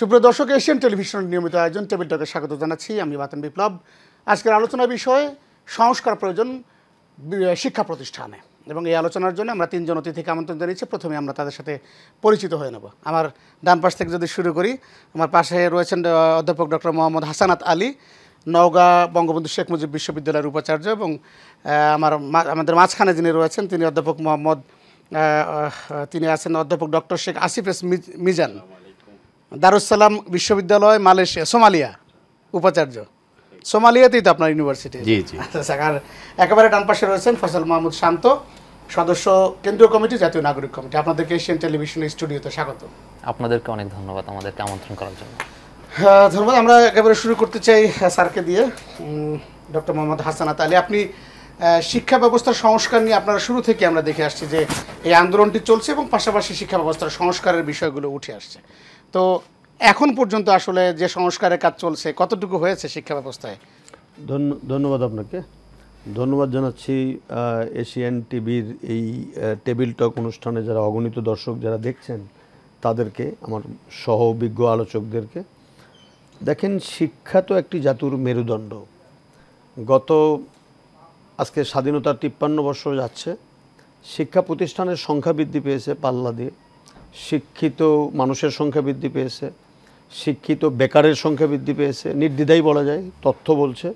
সুপ্রিয় দর্শক এশিয়ান টেলিভিশনের নিয়মিত আয়োজন টেবিল টকে স্বাগত জানাচ্ছি আমি বাতেন বিপ্লব আজকের আলোচনা বিষয়ে সংস্কার প্রয়োজন শিক্ষা প্রতিষ্ঠানে এবং এই আলোচনার জন্য আমরা তিনজন অতিথিকে আমন্ত্রণ জানিয়েছি প্রথমে আমরা তাদের সাথে পরিচিত হয়ে নেব আমার ডান পাশ থেকে যদি শুরু করি আমার পাশে রয়েছেন অধ্যাপক ডক্টর মোহাম্মদ হাসানাত আলী নওগাঁ বঙ্গবন্ধু শেখ মুজিব বিশ্ববিদ্যালয়ের উপাচার্য এবং আমার আমাদের মাঝখানে যিনি রয়েছেন তিনি অধ্যাপক মোহাম্মদ তিনি আছেন অধ্যাপক doctor Sheikh Asif S Mizan Darussalam বিশ্ববিদ্যালয় মালয়েশিয়া সোমালিয়া উপাচার্য সোমালিয়াতেই তো আপনার ইউনিভার্সিটি জি জি আচ্ছা, আর একেবারে ডান পাশে রয়েছেন ফসল মাহমুদ শান্ত সদস্য কেন্দ্রীয় কমিটি জাতীয় নাগরিক কমিটি আপনাদেরকে এশিয়ান টেলিভিশন স্টুডিওতে স্বাগত আপনাদেরকে অনেক ধন্যবাদ আমাদেরকে আমন্ত্রণ করার জন্য হ্যাঁ, ধন্যবাদ আমরা একেবারে শুরু করতে চাই স্যারকে দিয়ে ডক্টর মোহাম্মদ হাসানাত আলী আপনি শিক্ষা ব্যবস্থার সংস্কার নিয়ে আপনারা শুরু থেকে আমরা দেখে আসছি যে এই আন্দোলনটি চলছে এবং পাশাপাশি শিক্ষা ব্যবস্থার সংস্কারের বিষয়গুলো উঠে আসছে তো এখন পর্যন্ত আসলে যে সংস্কারের কাজ চলছে কতটুকু হয়েছে শিক্ষা ব্যবস্থায় ধন্যবাদ আপনাকে ধন্যবাদ জানাচ্ছি এশিয়ান টিভির এই টেবিল টক অনুষ্ঠানে যারা অগণিত দর্শক যারা দেখছেন তাদেরকে আমার সহ অভিজ্ঞ আলোচকদেরকে দেখেন শিক্ষা তো একটি জাতুর মেরুদণ্ড গত আজকে স্বাধীনতার তিপ্পান্ন বছর যাচ্ছে শিক্ষা প্রতিষ্ঠানের সংখ্যা বৃদ্ধি পেয়েছে পাল্লা দিয়ে শিক্ষিত মানুষের সংখ্যা বৃদ্ধি পেয়েছে শিক্ষিত বেকারের সংখ্যা বৃদ্ধি পেয়েছে নির্দ্বিধাই বলা যায় তথ্য বলছে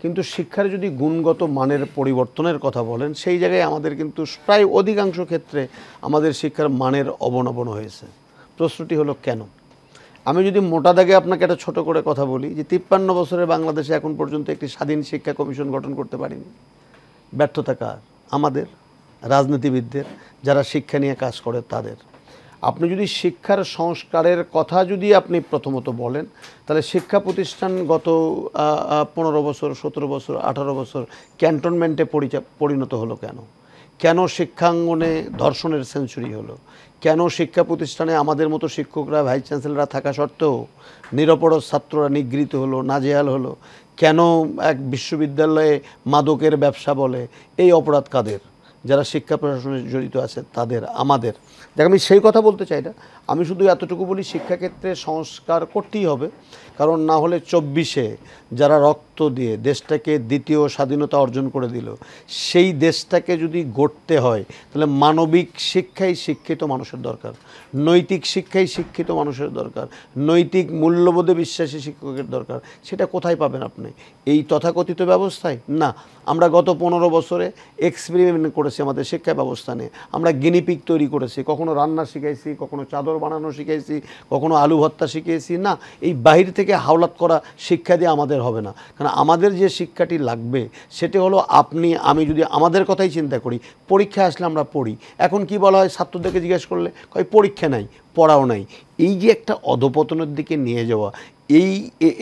কিন্তু শিক্ষার যদি গুণগত মানের পরিবর্তনের কথা বলেন সেই জায়গায় আমাদের কিন্তু প্রায় অধিকাংশ ক্ষেত্রে আমাদের শিক্ষার মানের অবনবন হয়েছে প্রশ্নটি হলো কেন আমি যদি মোটা দাগে আপনাকে একটা ছোট করে কথা বলি যে তিপ্পান্ন বছরে বাংলাদেশে এখন পর্যন্ত একটি স্বাধীন শিক্ষা কমিশন গঠন করতে পারিনি ব্যর্থতা কার আমাদের রাজনীতিবিদদের যারা শিক্ষা নিয়ে কাজ করে তাদের আপনি যদি শিক্ষার সংস্কারের কথা যদি আপনি প্রথমত বলেন তাহলে শিক্ষা প্রতিষ্ঠান গত পনেরো বছর সতেরো বছর আঠারো বছর ক্যান্টনমেন্টে পরিণত হলো কেন কেন শিক্ষাঙ্গনে ধর্ষণের সেঞ্চুরি হলো কেন শিক্ষা প্রতিষ্ঠানে আমাদের মতো শিক্ষকরা ভাইস চ্যান্সেলররা থাকা সত্ত্বেও নিরপর ছাত্ররা নিগৃহীত হলো নাজেহাল হলো কেন এক বিশ্ববিদ্যালয়ে মাদকের ব্যবসা বলে এই অপরাধ কাদের যারা শিক্ষা প্রশাসনে জড়িত আছে তাদের আমাদের দেখ আমি সেই কথা বলতে চাই না আমি শুধু এতটুকু বলি শিক্ষাক্ষেত্রে সংস্কার করতেই হবে কারণ না হলে চব্বিশে যারা রক্ত দিয়ে দেশটাকে দ্বিতীয় স্বাধীনতা অর্জন করে দিল সেই দেশটাকে যদি গড়তে হয় তাহলে মানবিক শিক্ষাই শিক্ষিত মানুষের দরকার নৈতিক শিক্ষাই শিক্ষিত মানুষের দরকার নৈতিক মূল্যবোধে বিশ্বাসী শিক্ষকের দরকার সেটা কোথায় পাবেন আপনি এই তথাকথিত ব্যবস্থায় না আমরা গত পনেরো বছরে এক্সপেরিমেন্ট করেছি আমাদের শিক্ষা ব্যবস্থা নিয়ে আমরা গিনিপিক তৈরি করেছি কখনো রান্না শিখাইছি কখনো চাদর বানানো শিখাইছি কখনো আলু ভর্তা শিখিয়েছি না এই বাহির থেকে থেকে হাওলাত করা শিক্ষা দিয়ে আমাদের হবে না কারণ আমাদের যে শিক্ষাটি লাগবে সেটি হলো আপনি আমি যদি আমাদের কথাই চিন্তা করি পরীক্ষা আসলে আমরা পড়ি এখন কি বলা হয় ছাত্রদেরকে জিজ্ঞেস করলে কয় পরীক্ষা নাই পড়াও নাই এই যে একটা অধপতনের দিকে নিয়ে যাওয়া এই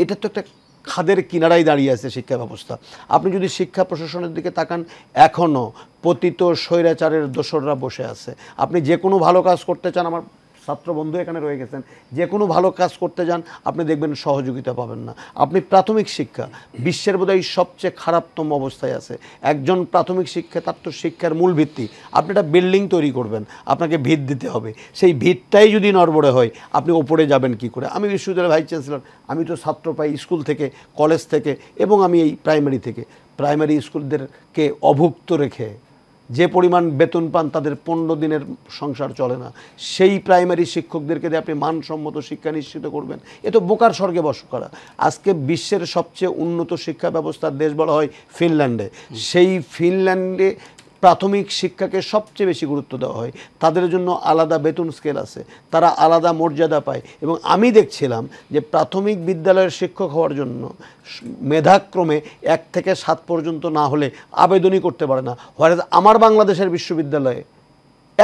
এটা তো একটা খাদের কিনারায় দাঁড়িয়ে আছে শিক্ষা ব্যবস্থা আপনি যদি শিক্ষা প্রশাসনের দিকে তাকান এখনও পতিত স্বৈরাচারের দোসররা বসে আছে আপনি যে কোনো ভালো কাজ করতে চান আমার ছাত্রবন্ধু এখানে রয়ে গেছেন যে কোনো ভালো কাজ করতে যান আপনি দেখবেন সহযোগিতা পাবেন না আপনি প্রাথমিক শিক্ষা বিশ্বের বোধহয় সবচেয়ে খারাপতম অবস্থায় আছে একজন প্রাথমিক শিক্ষা তার তো শিক্ষার মূল ভিত্তি আপনি একটা বিল্ডিং তৈরি করবেন আপনাকে ভিত দিতে হবে সেই ভিতটাই যদি নড়বড়ে হয় আপনি ওপরে যাবেন কি করে আমি বিশ্ববিদ্যালয়ের ভাইস চ্যান্সেলর আমি তো ছাত্র পাই স্কুল থেকে কলেজ থেকে এবং আমি এই প্রাইমারি থেকে প্রাইমারি স্কুলদেরকে অভুক্ত রেখে যে পরিমাণ বেতন পান তাদের পনেরো দিনের সংসার চলে না সেই প্রাইমারি শিক্ষকদেরকে দিয়ে আপনি মানসম্মত শিক্ষা নিশ্চিত করবেন এ তো বোকার স্বর্গে বস করা আজকে বিশ্বের সবচেয়ে উন্নত শিক্ষা ব্যবস্থার দেশ বলা হয় ফিনল্যান্ডে সেই ফিনল্যান্ডে প্রাথমিক শিক্ষাকে সবচেয়ে বেশি গুরুত্ব দেওয়া হয় তাদের জন্য আলাদা বেতন স্কেল আছে তারা আলাদা মর্যাদা পায় এবং আমি দেখছিলাম যে প্রাথমিক বিদ্যালয়ের শিক্ষক হওয়ার জন্য মেধাক্রমে এক থেকে সাত পর্যন্ত না হলে আবেদনই করতে পারে না হোয়ার আমার বাংলাদেশের বিশ্ববিদ্যালয়ে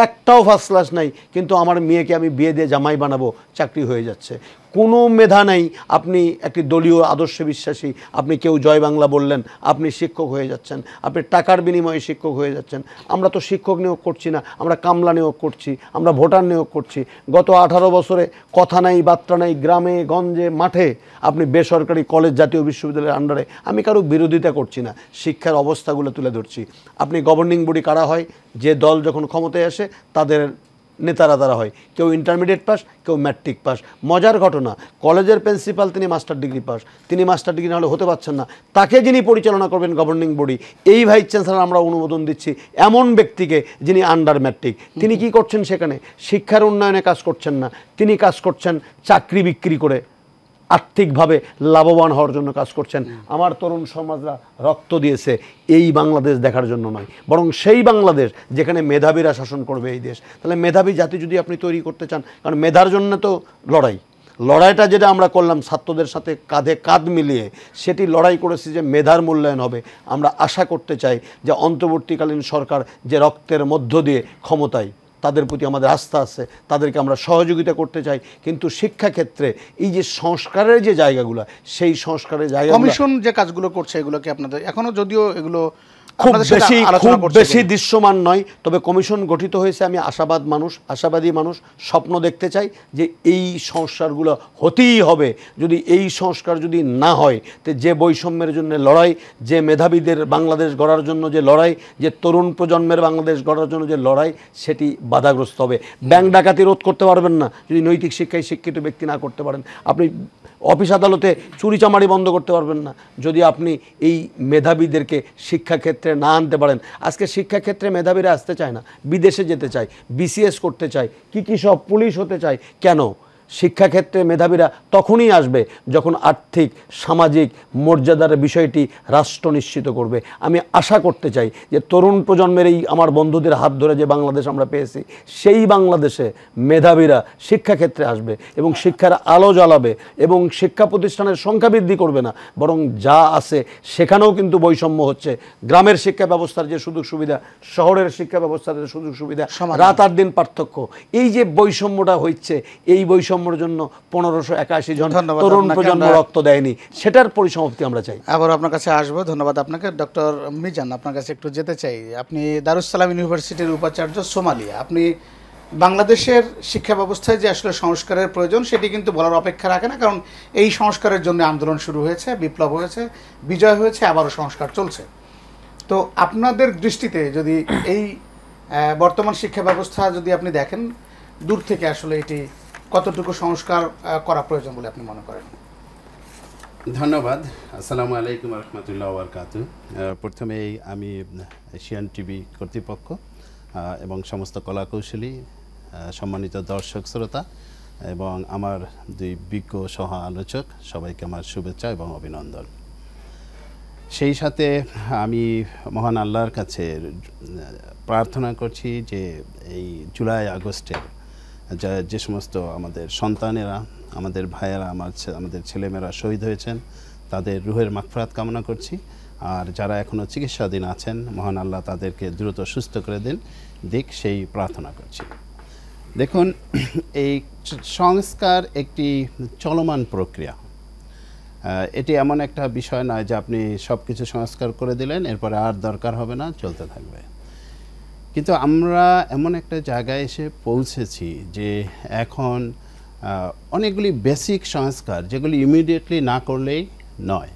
একটাও ফার্স্ট ক্লাস নাই কিন্তু আমার মেয়েকে আমি বিয়ে দিয়ে জামাই বানাবো চাকরি হয়ে যাচ্ছে কোনো মেধা নাই আপনি একটি দলীয় আদর্শ বিশ্বাসী আপনি কেউ জয় বাংলা বললেন আপনি শিক্ষক হয়ে যাচ্ছেন আপনি টাকার বিনিময়ে শিক্ষক হয়ে যাচ্ছেন আমরা তো শিক্ষক নিয়োগ করছি না আমরা কামলা নিয়োগ করছি আমরা ভোটার নিয়োগ করছি গত আঠারো বছরে কথা নাই বার্তা নাই গ্রামে গঞ্জে মাঠে আপনি বেসরকারি কলেজ জাতীয় বিশ্ববিদ্যালয়ের আন্ডারে আমি কারো বিরোধিতা করছি না শিক্ষার অবস্থাগুলো তুলে ধরছি আপনি গভর্নিং বডি কারা হয় যে দল যখন ক্ষমতায় আসে তাদের নেতারা তারা হয় কেউ ইন্টারমিডিয়েট পাস কেউ ম্যাট্রিক পাস মজার ঘটনা কলেজের প্রিন্সিপাল তিনি মাস্টার ডিগ্রি পাস তিনি মাস্টার ডিগ্রি না হলে হতে পারছেন না তাকে যিনি পরিচালনা করবেন গভর্নিং বডি এই ভাইস চ্যান্সেলার আমরা অনুমোদন দিচ্ছি এমন ব্যক্তিকে যিনি আন্ডার ম্যাট্রিক তিনি কি করছেন সেখানে শিক্ষার উন্নয়নে কাজ করছেন না তিনি কাজ করছেন চাকরি বিক্রি করে আর্থিকভাবে লাভবান হওয়ার জন্য কাজ করছেন আমার তরুণ সমাজরা রক্ত দিয়েছে এই বাংলাদেশ দেখার জন্য নয় বরং সেই বাংলাদেশ যেখানে মেধাবীরা শাসন করবে এই দেশ তাহলে মেধাবী জাতি যদি আপনি তৈরি করতে চান কারণ মেধার জন্য তো লড়াই লড়াইটা যেটা আমরা করলাম ছাত্রদের সাথে কাঁধে কাঁধ মিলিয়ে সেটি লড়াই করেছি যে মেধার মূল্যায়ন হবে আমরা আশা করতে চাই যে অন্তর্বর্তীকালীন সরকার যে রক্তের মধ্য দিয়ে ক্ষমতায় তাদের প্রতি আমাদের আস্থা আছে তাদেরকে আমরা সহযোগিতা করতে চাই কিন্তু শিক্ষাক্ষেত্রে এই যে সংস্কারের যে জায়গাগুলো সেই সংস্কারের জায়গা কমিশন যে কাজগুলো করছে এগুলোকে আপনাদের এখনও যদিও এগুলো খুব বেশি খুব বেশি দৃশ্যমান নয় তবে কমিশন গঠিত হয়েছে আমি আশাবাদ মানুষ আশাবাদী মানুষ স্বপ্ন দেখতে চাই যে এই সংস্কারগুলো হতেই হবে যদি এই সংস্কার যদি না হয় তো যে বৈষম্যের জন্য লড়াই যে মেধাবীদের বাংলাদেশ গড়ার জন্য যে লড়াই যে তরুণ প্রজন্মের বাংলাদেশ গড়ার জন্য যে লড়াই সেটি বাধাগ্রস্ত হবে ব্যাংক ডাকাতি রোধ করতে পারবেন না যদি নৈতিক শিক্ষায় শিক্ষিত ব্যক্তি না করতে পারেন আপনি অফিস আদালতে চুরি চামারি বন্ধ করতে পারবেন না যদি আপনি এই মেধাবীদেরকে শিক্ষাক্ষেত্রে না আনতে পারেন আজকে শিক্ষাক্ষেত্রে মেধাবীরা আসতে চায় না বিদেশে যেতে চায় বিসিএস করতে চায় কী কী সব পুলিশ হতে চায় কেন শিক্ষাক্ষেত্রে মেধাবীরা তখনই আসবে যখন আর্থিক সামাজিক মর্যাদার বিষয়টি রাষ্ট্র নিশ্চিত করবে আমি আশা করতে চাই যে তরুণ প্রজন্মের এই আমার বন্ধুদের হাত ধরে যে বাংলাদেশ আমরা পেয়েছি সেই বাংলাদেশে মেধাবীরা শিক্ষাক্ষেত্রে আসবে এবং শিক্ষার আলো জ্বালাবে এবং শিক্ষা প্রতিষ্ঠানের সংখ্যা বৃদ্ধি করবে না বরং যা আছে সেখানেও কিন্তু বৈষম্য হচ্ছে গ্রামের শিক্ষা ব্যবস্থার যে সুযোগ সুবিধা শহরের শিক্ষা ব্যবস্থার যে সুযোগ সুবিধা রাত আর দিন পার্থক্য এই যে বৈষম্যটা হচ্ছে এই বৈষম্য প্রজন্মর জন্য পনেরোশো একাশি জন তরুণ প্রজন্ম রক্ত দেয়নি সেটার পরিসমাপ্তি আমরা চাই আবার আপনার কাছে আসবো ধন্যবাদ আপনাকে ডক্টর মিজান আপনার কাছে একটু যেতে চাই আপনি দারুসালাম ইউনিভার্সিটির উপাচার্য সোমালিয়া আপনি বাংলাদেশের শিক্ষা ব্যবস্থায় যে আসলে সংস্কারের প্রয়োজন সেটি কিন্তু বলার অপেক্ষা রাখে না কারণ এই সংস্কারের জন্য আন্দোলন শুরু হয়েছে বিপ্লব হয়েছে বিজয় হয়েছে আবারও সংস্কার চলছে তো আপনাদের দৃষ্টিতে যদি এই বর্তমান শিক্ষা ব্যবস্থা যদি আপনি দেখেন দূর থেকে আসলে এটি কতটুকু সংস্কার করা প্রয়োজন বলে আপনি মনে করেন ধন্যবাদ আসসালামু আলাইকুম রহমতুল্লাহ বরকাত প্রথমেই আমি এশিয়ান টিভি কর্তৃপক্ষ এবং সমস্ত কলাকৌশলী সম্মানিত দর্শক শ্রোতা এবং আমার দুই বিজ্ঞ সহ আলোচক সবাইকে আমার শুভেচ্ছা এবং অভিনন্দন সেই সাথে আমি মহান আল্লাহর কাছে প্রার্থনা করছি যে এই জুলাই আগস্টের যা যে সমস্ত আমাদের সন্তানেরা আমাদের ভাইয়েরা আমার আমাদের ছেলেমেয়েরা শহীদ হয়েছেন তাদের রুহের মাকফরাত কামনা করছি আর যারা এখনও চিকিৎসাধীন আছেন মহান আল্লাহ তাদেরকে দ্রুত সুস্থ করে দিন দিক সেই প্রার্থনা করছি দেখুন এই সংস্কার একটি চলমান প্রক্রিয়া এটি এমন একটা বিষয় নয় যে আপনি সব কিছু সংস্কার করে দিলেন এরপরে আর দরকার হবে না চলতে থাকবে কিন্তু আমরা এমন একটা জায়গায় এসে পৌঁছেছি যে এখন অনেকগুলি বেসিক সংস্কার যেগুলি ইমিডিয়েটলি না করলেই নয়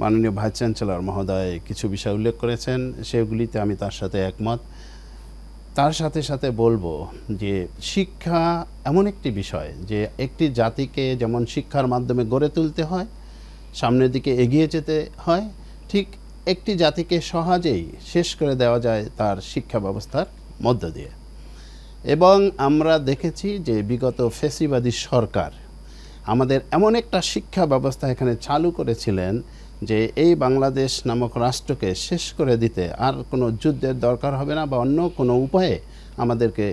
মাননীয় ভাইস চ্যান্সেলর মহোদয় কিছু বিষয় উল্লেখ করেছেন সেগুলিতে আমি তার সাথে একমত তার সাথে সাথে বলবো যে শিক্ষা এমন একটি বিষয় যে একটি জাতিকে যেমন শিক্ষার মাধ্যমে গড়ে তুলতে হয় সামনের দিকে এগিয়ে যেতে হয় ঠিক একটি জাতিকে সহজেই শেষ করে দেওয়া যায় তার শিক্ষা ব্যবস্থার মধ্য দিয়ে এবং আমরা দেখেছি যে বিগত ফেসিবাদী সরকার আমাদের এমন একটা শিক্ষা ব্যবস্থা এখানে চালু করেছিলেন যে এই বাংলাদেশ নামক রাষ্ট্রকে শেষ করে দিতে আর কোনো যুদ্ধের দরকার হবে না বা অন্য কোনো উপায়ে আমাদেরকে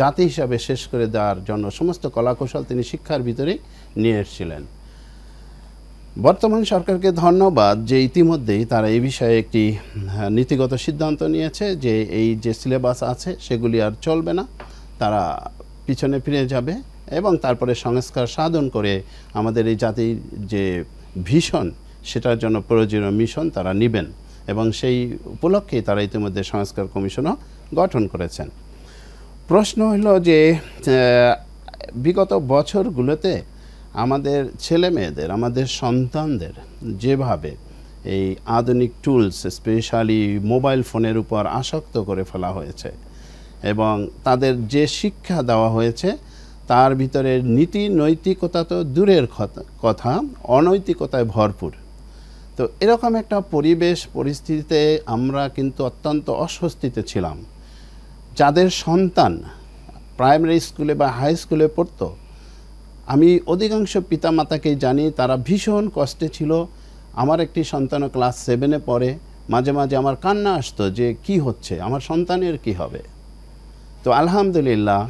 জাতি হিসাবে শেষ করে দেওয়ার জন্য সমস্ত কলাকৌশল তিনি শিক্ষার ভিতরে নিয়ে এসেছিলেন বর্তমান সরকারকে ধন্যবাদ যে ইতিমধ্যেই তারা এই বিষয়ে একটি নীতিগত সিদ্ধান্ত নিয়েছে যে এই যে সিলেবাস আছে সেগুলি আর চলবে না তারা পিছনে ফিরে যাবে এবং তারপরে সংস্কার সাধন করে আমাদের এই জাতির যে ভীষণ সেটার জন্য প্রয়োজনীয় মিশন তারা নেবেন এবং সেই উপলক্ষেই তারা ইতিমধ্যে সংস্কার কমিশনও গঠন করেছেন প্রশ্ন হলো যে বিগত বছরগুলোতে আমাদের ছেলে মেয়েদের আমাদের সন্তানদের যেভাবে এই আধুনিক টুলস স্পেশালি মোবাইল ফোনের উপর আসক্ত করে ফেলা হয়েছে এবং তাদের যে শিক্ষা দেওয়া হয়েছে তার ভিতরে নীতি নৈতিকতা তো দূরের কথা অনৈতিকতায় ভরপুর তো এরকম একটা পরিবেশ পরিস্থিতিতে আমরা কিন্তু অত্যন্ত অস্বস্তিতে ছিলাম যাদের সন্তান প্রাইমারি স্কুলে বা হাই স্কুলে পড়তো আমি অধিকাংশ পিতামাতাকেই জানি তারা ভীষণ কষ্টে ছিল আমার একটি সন্তান ক্লাস সেভেনে পড়ে মাঝে মাঝে আমার কান্না আসতো যে কি হচ্ছে আমার সন্তানের কি হবে তো আলহামদুলিল্লাহ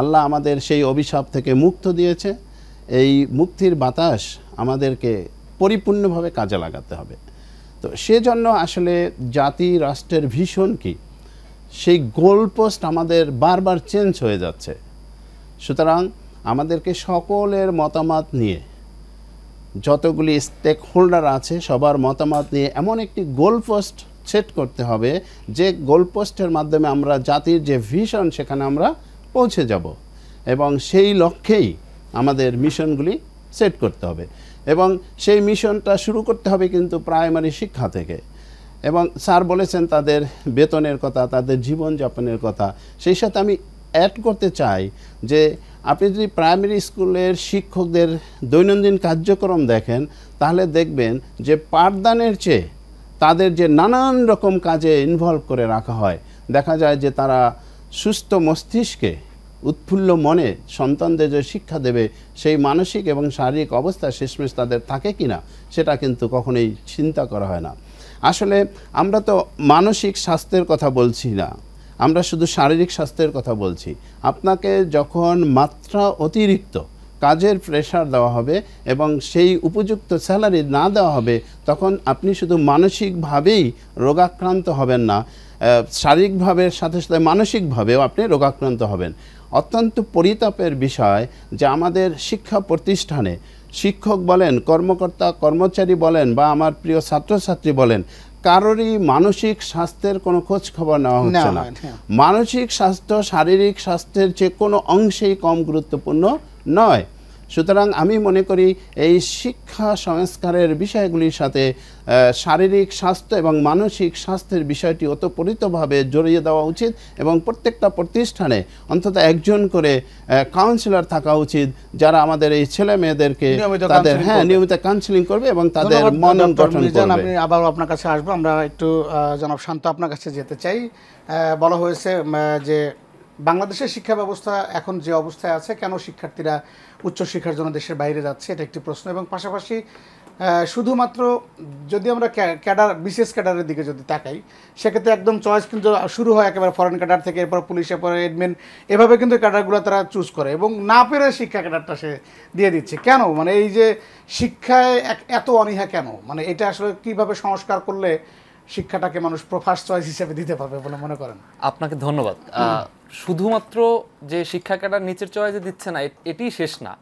আল্লাহ আমাদের সেই অভিশাপ থেকে মুক্ত দিয়েছে এই মুক্তির বাতাস আমাদেরকে পরিপূর্ণভাবে কাজে লাগাতে হবে তো সেজন্য আসলে জাতি রাষ্ট্রের ভীষণ কি সেই গোলপোস্ট আমাদের বারবার চেঞ্জ হয়ে যাচ্ছে সুতরাং আমাদেরকে সকলের মতামত নিয়ে যতগুলি স্টেক হোল্ডার আছে সবার মতামত নিয়ে এমন একটি গোলপোস্ট সেট করতে হবে যে গোলপোস্টের মাধ্যমে আমরা জাতির যে ভিশন সেখানে আমরা পৌঁছে যাব এবং সেই লক্ষ্যেই আমাদের মিশনগুলি সেট করতে হবে এবং সেই মিশনটা শুরু করতে হবে কিন্তু প্রাইমারি শিক্ষা থেকে এবং স্যার বলেছেন তাদের বেতনের কথা তাদের জীবনযাপনের কথা সেই সাথে আমি অ্যাড করতে চাই যে আপনি যদি প্রাইমারি স্কুলের শিক্ষকদের দৈনন্দিন কার্যক্রম দেখেন তাহলে দেখবেন যে পাঠদানের চেয়ে তাদের যে নানান রকম কাজে ইনভলভ করে রাখা হয় দেখা যায় যে তারা সুস্থ মস্তিষ্কে উৎফুল্ল মনে সন্তানদের যে শিক্ষা দেবে সেই মানসিক এবং শারীরিক অবস্থা শেষমেশ তাদের থাকে কি না সেটা কিন্তু কখনোই চিন্তা করা হয় না আসলে আমরা তো মানসিক স্বাস্থ্যের কথা বলছি না আমরা শুধু শারীরিক স্বাস্থ্যের কথা বলছি আপনাকে যখন মাত্রা অতিরিক্ত কাজের প্রেশার দেওয়া হবে এবং সেই উপযুক্ত স্যালারি না দেওয়া হবে তখন আপনি শুধু মানসিকভাবেই রোগাক্রান্ত হবেন না শারীরিকভাবে সাথে সাথে মানসিকভাবেও আপনি রোগাক্রান্ত হবেন অত্যন্ত পরিতাপের বিষয় যে আমাদের শিক্ষা প্রতিষ্ঠানে শিক্ষক বলেন কর্মকর্তা কর্মচারী বলেন বা আমার প্রিয় ছাত্রছাত্রী বলেন কারোরই মানসিক স্বাস্থ্যের কোনো খোঁজ খবর নেওয়া হচ্ছে না হ্যাঁ। মানসিক স্বাস্থ্য শারীরিক স্বাস্থ্যের যে কোনো অংশেই কম গুরুত্বপূর্ণ নয় সুতরাং আমি মনে করি এই শিক্ষা সংস্কারের বিষয়গুলির সাথে শারীরিক স্বাস্থ্য এবং মানসিক স্বাস্থ্যের বিষয়টি অতপরিতভাবে জড়িয়ে দেওয়া উচিত এবং প্রত্যেকটা প্রতিষ্ঠানে অন্তত একজন করে কাউন্সিলর থাকা উচিত যারা আমাদের এই ছেলে মেয়েদেরকে তাদের হ্যাঁ নিয়মিত কাউন্সিলিং করবে এবং তাদের মন গঠন করবে আমি আবার আপনার কাছে আসবো আমরা একটু জনাব শান্ত আপনার কাছে যেতে চাই বলা হয়েছে যে বাংলাদেশের শিক্ষা ব্যবস্থা এখন যে অবস্থায় আছে কেন শিক্ষার্থীরা উচ্চশিক্ষার জন্য দেশের বাইরে যাচ্ছে এটা একটি প্রশ্ন এবং পাশাপাশি শুধুমাত্র যদি আমরা ক্যাডার বিশেষ ক্যাডারের দিকে যদি তাকাই সেক্ষেত্রে একদম চয়েস কিন্তু শুরু হয় একেবারে ফরেন ক্যাডার থেকে এরপর পুলিশ এরপর এডমিন এভাবে কিন্তু ক্যাডারগুলো তারা চুজ করে এবং না পেরে শিক্ষা ক্যাডারটা সে দিয়ে দিচ্ছে কেন মানে এই যে শিক্ষায় এত অনীহা কেন মানে এটা আসলে কিভাবে সংস্কার করলে শিক্ষাটাকে মানুষ প্রফার্স চয়েস হিসেবে দিতে পারবে বলে মনে করেন আপনাকে ধন্যবাদ শুধুমাত্র যে শিক্ষা ক্যাডার নিচের চয়েসে দিচ্ছে না এটি শেষ না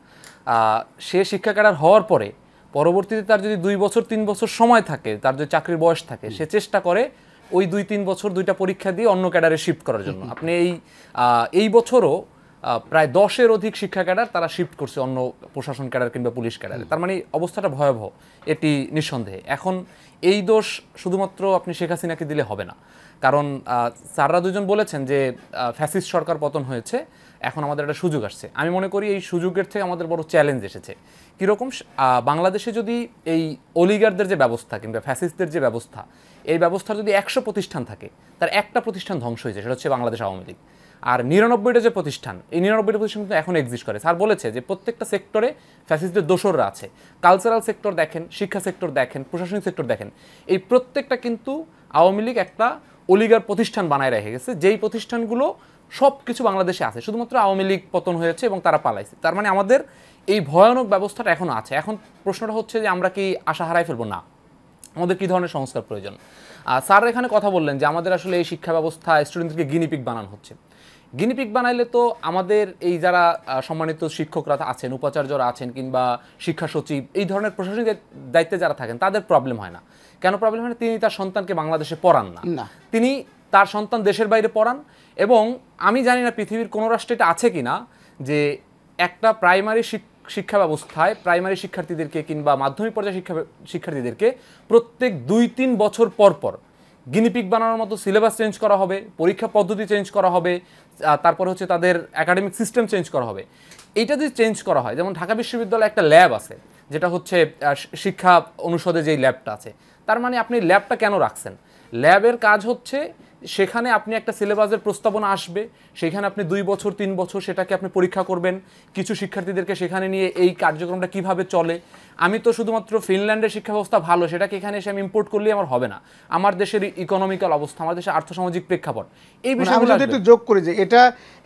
সে শিক্ষা ক্যাডার হওয়ার পরে পরবর্তীতে তার যদি দুই বছর তিন বছর সময় থাকে তার যদি চাকরির বয়স থাকে সে চেষ্টা করে ওই দুই তিন বছর দুইটা পরীক্ষা দিয়ে অন্য ক্যাডারে শিফট করার জন্য আপনি এই এই বছরও প্রায় দশের অধিক শিক্ষা ক্যাডার তারা শিফট করছে অন্য প্রশাসন ক্যাডার কিংবা পুলিশ ক্যাডারে তার মানে অবস্থাটা ভয়াবহ এটি নিঃসন্দেহে এখন এই দোষ শুধুমাত্র আপনি শেখ হাসিনাকে দিলে হবে না কারণ স্যাররা দুজন বলেছেন যে ফ্যাসিস্ট সরকার পতন হয়েছে এখন আমাদের একটা সুযোগ আসছে আমি মনে করি এই সুযোগের থেকে আমাদের বড় চ্যালেঞ্জ এসেছে কীরকম বাংলাদেশে যদি এই অলিগারদের যে ব্যবস্থা কিংবা ফ্যাসিস্টদের যে ব্যবস্থা এই ব্যবস্থা যদি একশো প্রতিষ্ঠান থাকে তার একটা প্রতিষ্ঠান ধ্বংস হয়েছে সেটা হচ্ছে বাংলাদেশ আওয়ামী লীগ আর নিরানব্বইটা যে প্রতিষ্ঠান এই নিরানব্বইটা প্রতিষ্ঠান কিন্তু এখন এক্সিস্ট করে স্যার বলেছে যে প্রত্যেকটা সেক্টরে ফ্যাসিস্টদের দোসররা আছে কালচারাল সেক্টর দেখেন শিক্ষা সেক্টর দেখেন প্রশাসনিক সেক্টর দেখেন এই প্রত্যেকটা কিন্তু আওয়ামী লীগ একটা অলিগার প্রতিষ্ঠান বানায় রেখে গেছে যেই প্রতিষ্ঠানগুলো সব কিছু বাংলাদেশে আছে শুধুমাত্র আওয়ামী লীগ পতন হয়েছে এবং তারা পালাইছে তার মানে আমাদের এই ভয়ানক ব্যবস্থাটা এখনও আছে এখন প্রশ্নটা হচ্ছে যে আমরা কি আশা হারাই ফেলবো না আমাদের কী ধরনের সংস্কার প্রয়োজন স্যার এখানে কথা বললেন যে আমাদের আসলে এই শিক্ষা ব্যবস্থা স্টুডেন্টদেরকে গিনিপিক বানানো হচ্ছে গিনিপিক বানাইলে তো আমাদের এই যারা সম্মানিত শিক্ষকরা আছেন উপাচার্যরা আছেন কিংবা শিক্ষা সচিব এই ধরনের প্রশাসনিক দায়িত্বে যারা থাকেন তাদের প্রবলেম হয় না কেন প্রবলেম হয় না তিনি তার সন্তানকে বাংলাদেশে পড়ান না তিনি তার সন্তান দেশের বাইরে পড়ান এবং আমি জানি না পৃথিবীর কোনো রাষ্ট্রে এটা আছে কি না যে একটা প্রাইমারি শিক্ষা ব্যবস্থায় প্রাইমারি শিক্ষার্থীদেরকে কিংবা মাধ্যমিক পর্যায়ে শিক্ষা শিক্ষার্থীদেরকে প্রত্যেক দুই তিন বছর পর পর গিনিপিক বানানোর মতো সিলেবাস চেঞ্জ করা হবে পরীক্ষা পদ্ধতি চেঞ্জ করা হবে তারপরে হচ্ছে তাদের একাডেমিক সিস্টেম চেঞ্জ করা হবে এইটা যদি চেঞ্জ করা হয় যেমন ঢাকা বিশ্ববিদ্যালয়ে একটা ল্যাব আছে যেটা হচ্ছে শিক্ষা অনুষদে যেই ল্যাবটা আছে তার মানে আপনি ল্যাবটা কেন রাখছেন ল্যাবের কাজ হচ্ছে সেখানে আপনি একটা সিলেবাসের প্রস্তাবনা আসবে সেখানে আপনি দুই বছর তিন বছর সেটাকে আপনি পরীক্ষা করবেন কিছু শিক্ষার্থীদেরকে সেখানে নিয়ে এই কার্যক্রমটা কিভাবে চলে আমি তো শুধুমাত্র ফিনল্যান্ডের শিক্ষা ব্যবস্থা ভালো সেটাকে এখানে এসে আমি ইম্পোর্ট করলে আমার হবে না আমার দেশের ইকোনমিক্যাল অবস্থা আমার দেশের আর্থসামাজিক প্রেক্ষাপট এই মানে বিষয়গুলো একটু যোগ করি যে এটা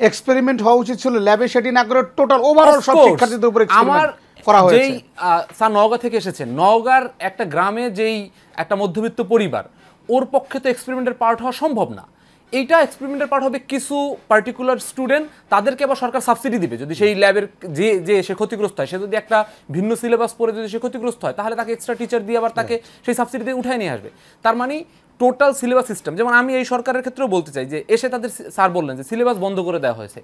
এক্সপেরিমেন্ট হওয়া উচিত ছিল ল্যাবে সেটি না করে টোটাল ওভারঅল সব শিক্ষার্থীদের উপরে আমার করা হয়েছে যেই স্যার নওগাঁ থেকে এসেছেন নওগাঁর একটা গ্রামে যেই একটা মধ্যবিত্ত পরিবার ওর পক্ষে তো এক্সপেরিমেন্টের পার্ট হওয়া সম্ভব না এইটা এক্সপেরিমেন্টের পার্ট হবে কিছু পার্টিকুলার স্টুডেন্ট তাদেরকে আবার সরকার সাবসিডি দিবে যদি সেই ল্যাবের যে যে সে ক্ষতিগ্রস্ত হয় সে যদি একটা ভিন্ন সিলেবাস পড়ে যদি সে ক্ষতিগ্রস্ত হয় তাহলে তাকে এক্সট্রা টিচার দিয়ে আবার তাকে সেই সাবসিডি দিয়ে উঠায় নিয়ে আসবে তার মানে টোটাল সিলেবাস সিস্টেম যেমন আমি এই সরকারের ক্ষেত্রেও বলতে চাই যে এসে তাদের স্যার বললেন যে সিলেবাস বন্ধ করে দেওয়া হয়েছে